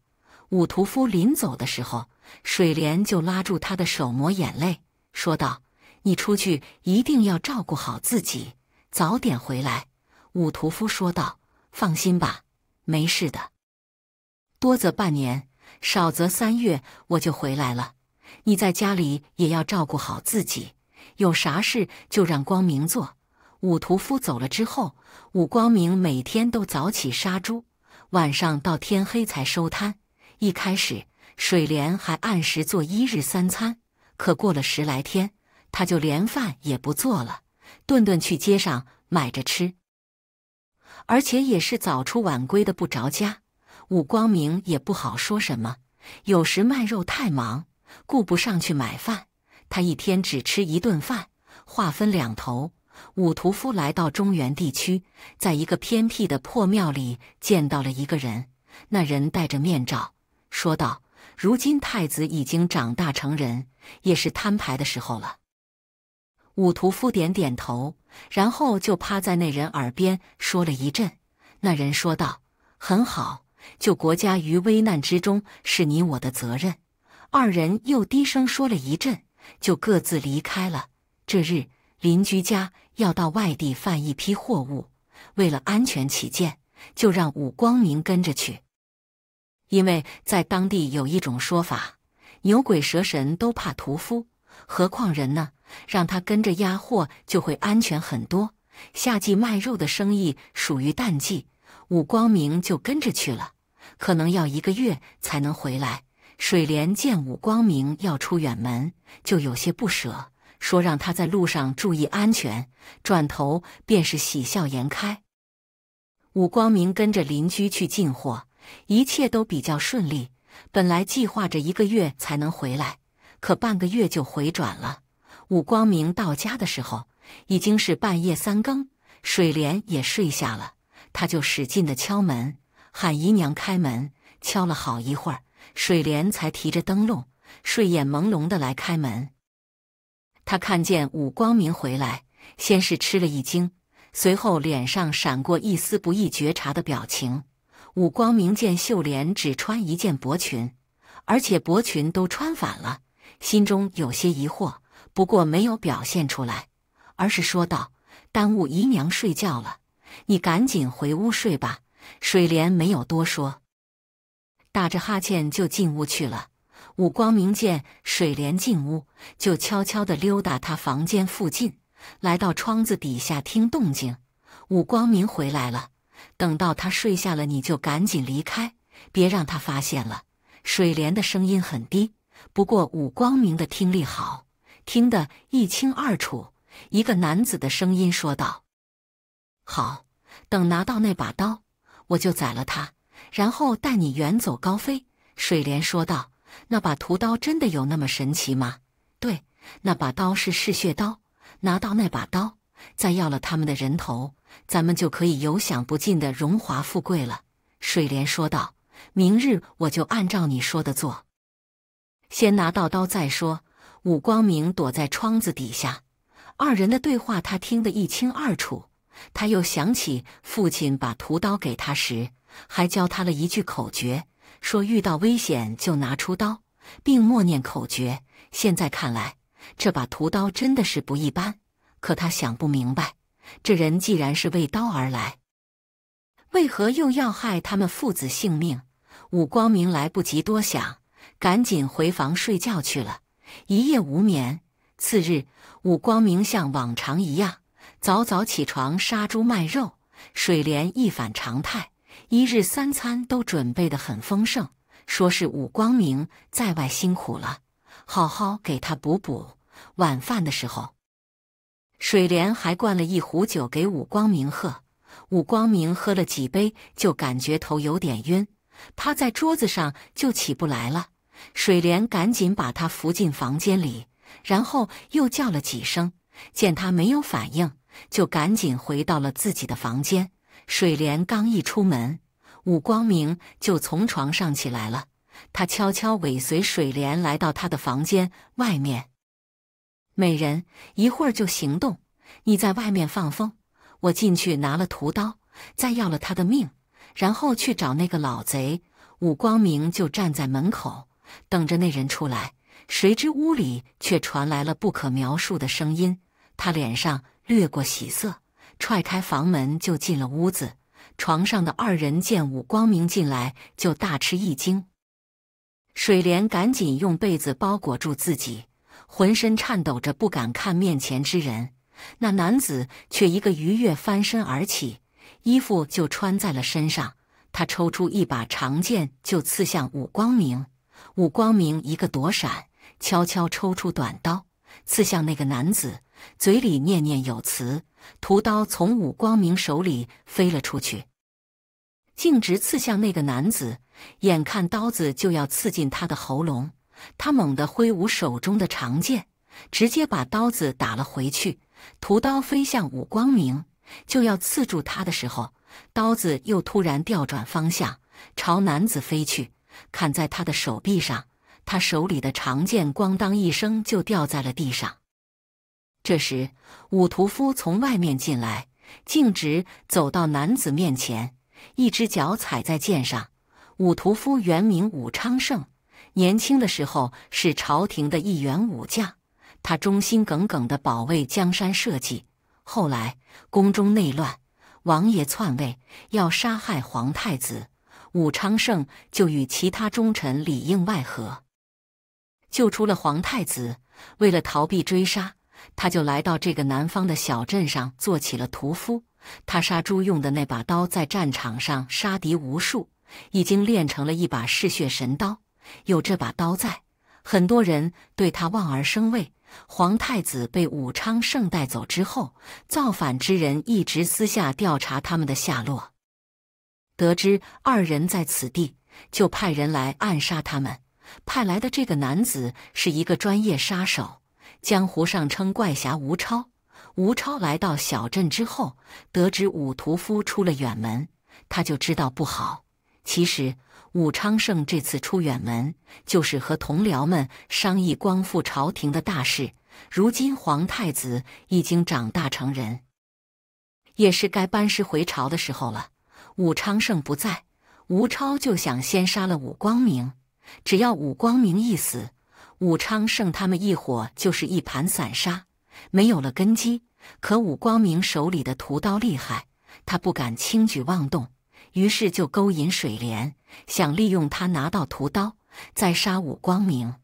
武屠夫临走的时候，水莲就拉住他的手抹眼泪，说道：“你出去一定要照顾好自己，早点回来。”武屠夫说道：“放心吧，没事的。多则半年，少则三月，我就回来了。你在家里也要照顾好自己，有啥事就让光明做。”武屠夫走了之后，武光明每天都早起杀猪，晚上到天黑才收摊。一开始，水莲还按时做一日三餐，可过了十来天，他就连饭也不做了，顿顿去街上买着吃。而且也是早出晚归的，不着家。武光明也不好说什么。有时卖肉太忙，顾不上去买饭，他一天只吃一顿饭。话分两头，武屠夫来到中原地区，在一个偏僻的破庙里见到了一个人，那人戴着面罩。说道：“如今太子已经长大成人，也是摊牌的时候了。”武屠夫点点头，然后就趴在那人耳边说了一阵。那人说道：“很好，救国家于危难之中是你我的责任。”二人又低声说了一阵，就各自离开了。这日，邻居家要到外地贩一批货物，为了安全起见，就让武光明跟着去。因为在当地有一种说法，牛鬼蛇神都怕屠夫，何况人呢？让他跟着压货，就会安全很多。夏季卖肉的生意属于淡季，武光明就跟着去了，可能要一个月才能回来。水莲见武光明要出远门，就有些不舍，说让他在路上注意安全。转头便是喜笑颜开。武光明跟着邻居去进货。一切都比较顺利。本来计划着一个月才能回来，可半个月就回转了。武光明到家的时候已经是半夜三更，水莲也睡下了，他就使劲地敲门，喊姨娘开门。敲了好一会儿，水莲才提着灯笼，睡眼朦胧地来开门。他看见武光明回来，先是吃了一惊，随后脸上闪过一丝不易觉察的表情。武光明见秀莲只穿一件薄裙，而且薄裙都穿反了，心中有些疑惑，不过没有表现出来，而是说道：“耽误姨娘睡觉了，你赶紧回屋睡吧。”水莲没有多说，打着哈欠就进屋去了。武光明见水莲进屋，就悄悄地溜达他房间附近，来到窗子底下听动静。武光明回来了。等到他睡下了，你就赶紧离开，别让他发现了。水莲的声音很低，不过武光明的听力好，听得一清二楚。一个男子的声音说道：“好，等拿到那把刀，我就宰了他，然后带你远走高飞。”水莲说道：“那把屠刀真的有那么神奇吗？”“对，那把刀是嗜血刀，拿到那把刀，再要了他们的人头。”咱们就可以有享不尽的荣华富贵了。”水莲说道，“明日我就按照你说的做，先拿到刀再说。”武光明躲在窗子底下，二人的对话他听得一清二楚。他又想起父亲把屠刀给他时，还教他了一句口诀，说遇到危险就拿出刀，并默念口诀。现在看来，这把屠刀真的是不一般，可他想不明白。这人既然是为刀而来，为何又要害他们父子性命？武光明来不及多想，赶紧回房睡觉去了。一夜无眠。次日，武光明像往常一样早早起床杀猪卖肉。水莲一反常态，一日三餐都准备的很丰盛，说是武光明在外辛苦了，好好给他补补。晚饭的时候。水莲还灌了一壶酒给武光明喝，武光明喝了几杯，就感觉头有点晕，趴在桌子上就起不来了。水莲赶紧把他扶进房间里，然后又叫了几声，见他没有反应，就赶紧回到了自己的房间。水莲刚一出门，武光明就从床上起来了，他悄悄尾随水莲来到他的房间外面。美人，一会儿就行动。你在外面放风，我进去拿了屠刀，再要了他的命，然后去找那个老贼。武光明就站在门口，等着那人出来。谁知屋里却传来了不可描述的声音，他脸上掠过喜色，踹开房门就进了屋子。床上的二人见武光明进来，就大吃一惊。水莲赶紧用被子包裹住自己。浑身颤抖着，不敢看面前之人。那男子却一个鱼跃翻身而起，衣服就穿在了身上。他抽出一把长剑，就刺向武光明。武光明一个躲闪，悄悄抽出短刀，刺向那个男子。嘴里念念有词，屠刀从武光明手里飞了出去，径直刺向那个男子。眼看刀子就要刺进他的喉咙。他猛地挥舞手中的长剑，直接把刀子打了回去。屠刀飞向武光明，就要刺住他的时候，刀子又突然调转方向，朝男子飞去，砍在他的手臂上。他手里的长剑“咣当”一声就掉在了地上。这时，武屠夫从外面进来，径直走到男子面前，一只脚踩在剑上。武屠夫原名武昌盛。年轻的时候是朝廷的一员武将，他忠心耿耿地保卫江山社稷。后来宫中内乱，王爷篡位，要杀害皇太子武昌盛，就与其他忠臣里应外合，救出了皇太子。为了逃避追杀，他就来到这个南方的小镇上，做起了屠夫。他杀猪用的那把刀，在战场上杀敌无数，已经练成了一把嗜血神刀。有这把刀在，很多人对他望而生畏。皇太子被武昌盛带走之后，造反之人一直私下调查他们的下落。得知二人在此地，就派人来暗杀他们。派来的这个男子是一个专业杀手，江湖上称怪侠吴超。吴超来到小镇之后，得知武屠夫出了远门，他就知道不好。其实。武昌盛这次出远门，就是和同僚们商议光复朝廷的大事。如今皇太子已经长大成人，也是该班师回朝的时候了。武昌盛不在，吴超就想先杀了武光明。只要武光明一死，武昌盛他们一伙就是一盘散沙，没有了根基。可武光明手里的屠刀厉害，他不敢轻举妄动。于是就勾引水莲，想利用他拿到屠刀，再杀武光明。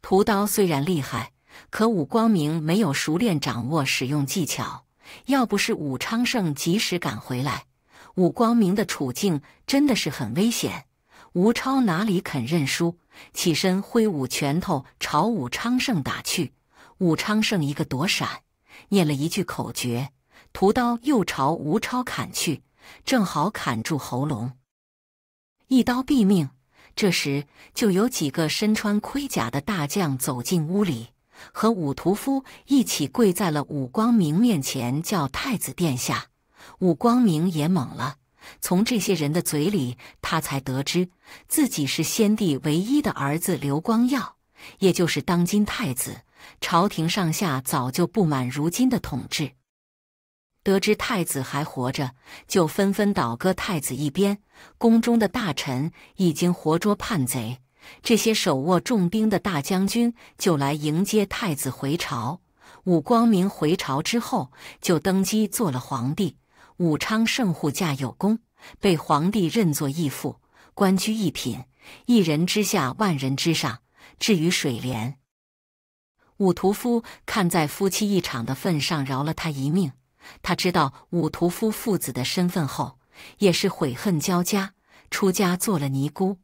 屠刀虽然厉害，可武光明没有熟练掌握使用技巧。要不是武昌盛及时赶回来，武光明的处境真的是很危险。吴超哪里肯认输，起身挥舞拳头朝武昌盛打去。武昌盛一个躲闪，念了一句口诀，屠刀又朝吴超砍去。正好砍住喉咙，一刀毙命。这时就有几个身穿盔甲的大将走进屋里，和武屠夫一起跪在了武光明面前，叫太子殿下。武光明也懵了。从这些人的嘴里，他才得知自己是先帝唯一的儿子刘光耀，也就是当今太子。朝廷上下早就不满如今的统治。得知太子还活着，就纷纷倒戈太子一边。宫中的大臣已经活捉叛贼，这些手握重兵的大将军就来迎接太子回朝。武光明回朝之后，就登基做了皇帝。武昌圣护驾有功，被皇帝认作义父，官居一品，一人之下，万人之上。至于水莲，武屠夫看在夫妻一场的份上，饶了他一命。他知道武屠夫父子的身份后，也是悔恨交加，出家做了尼姑。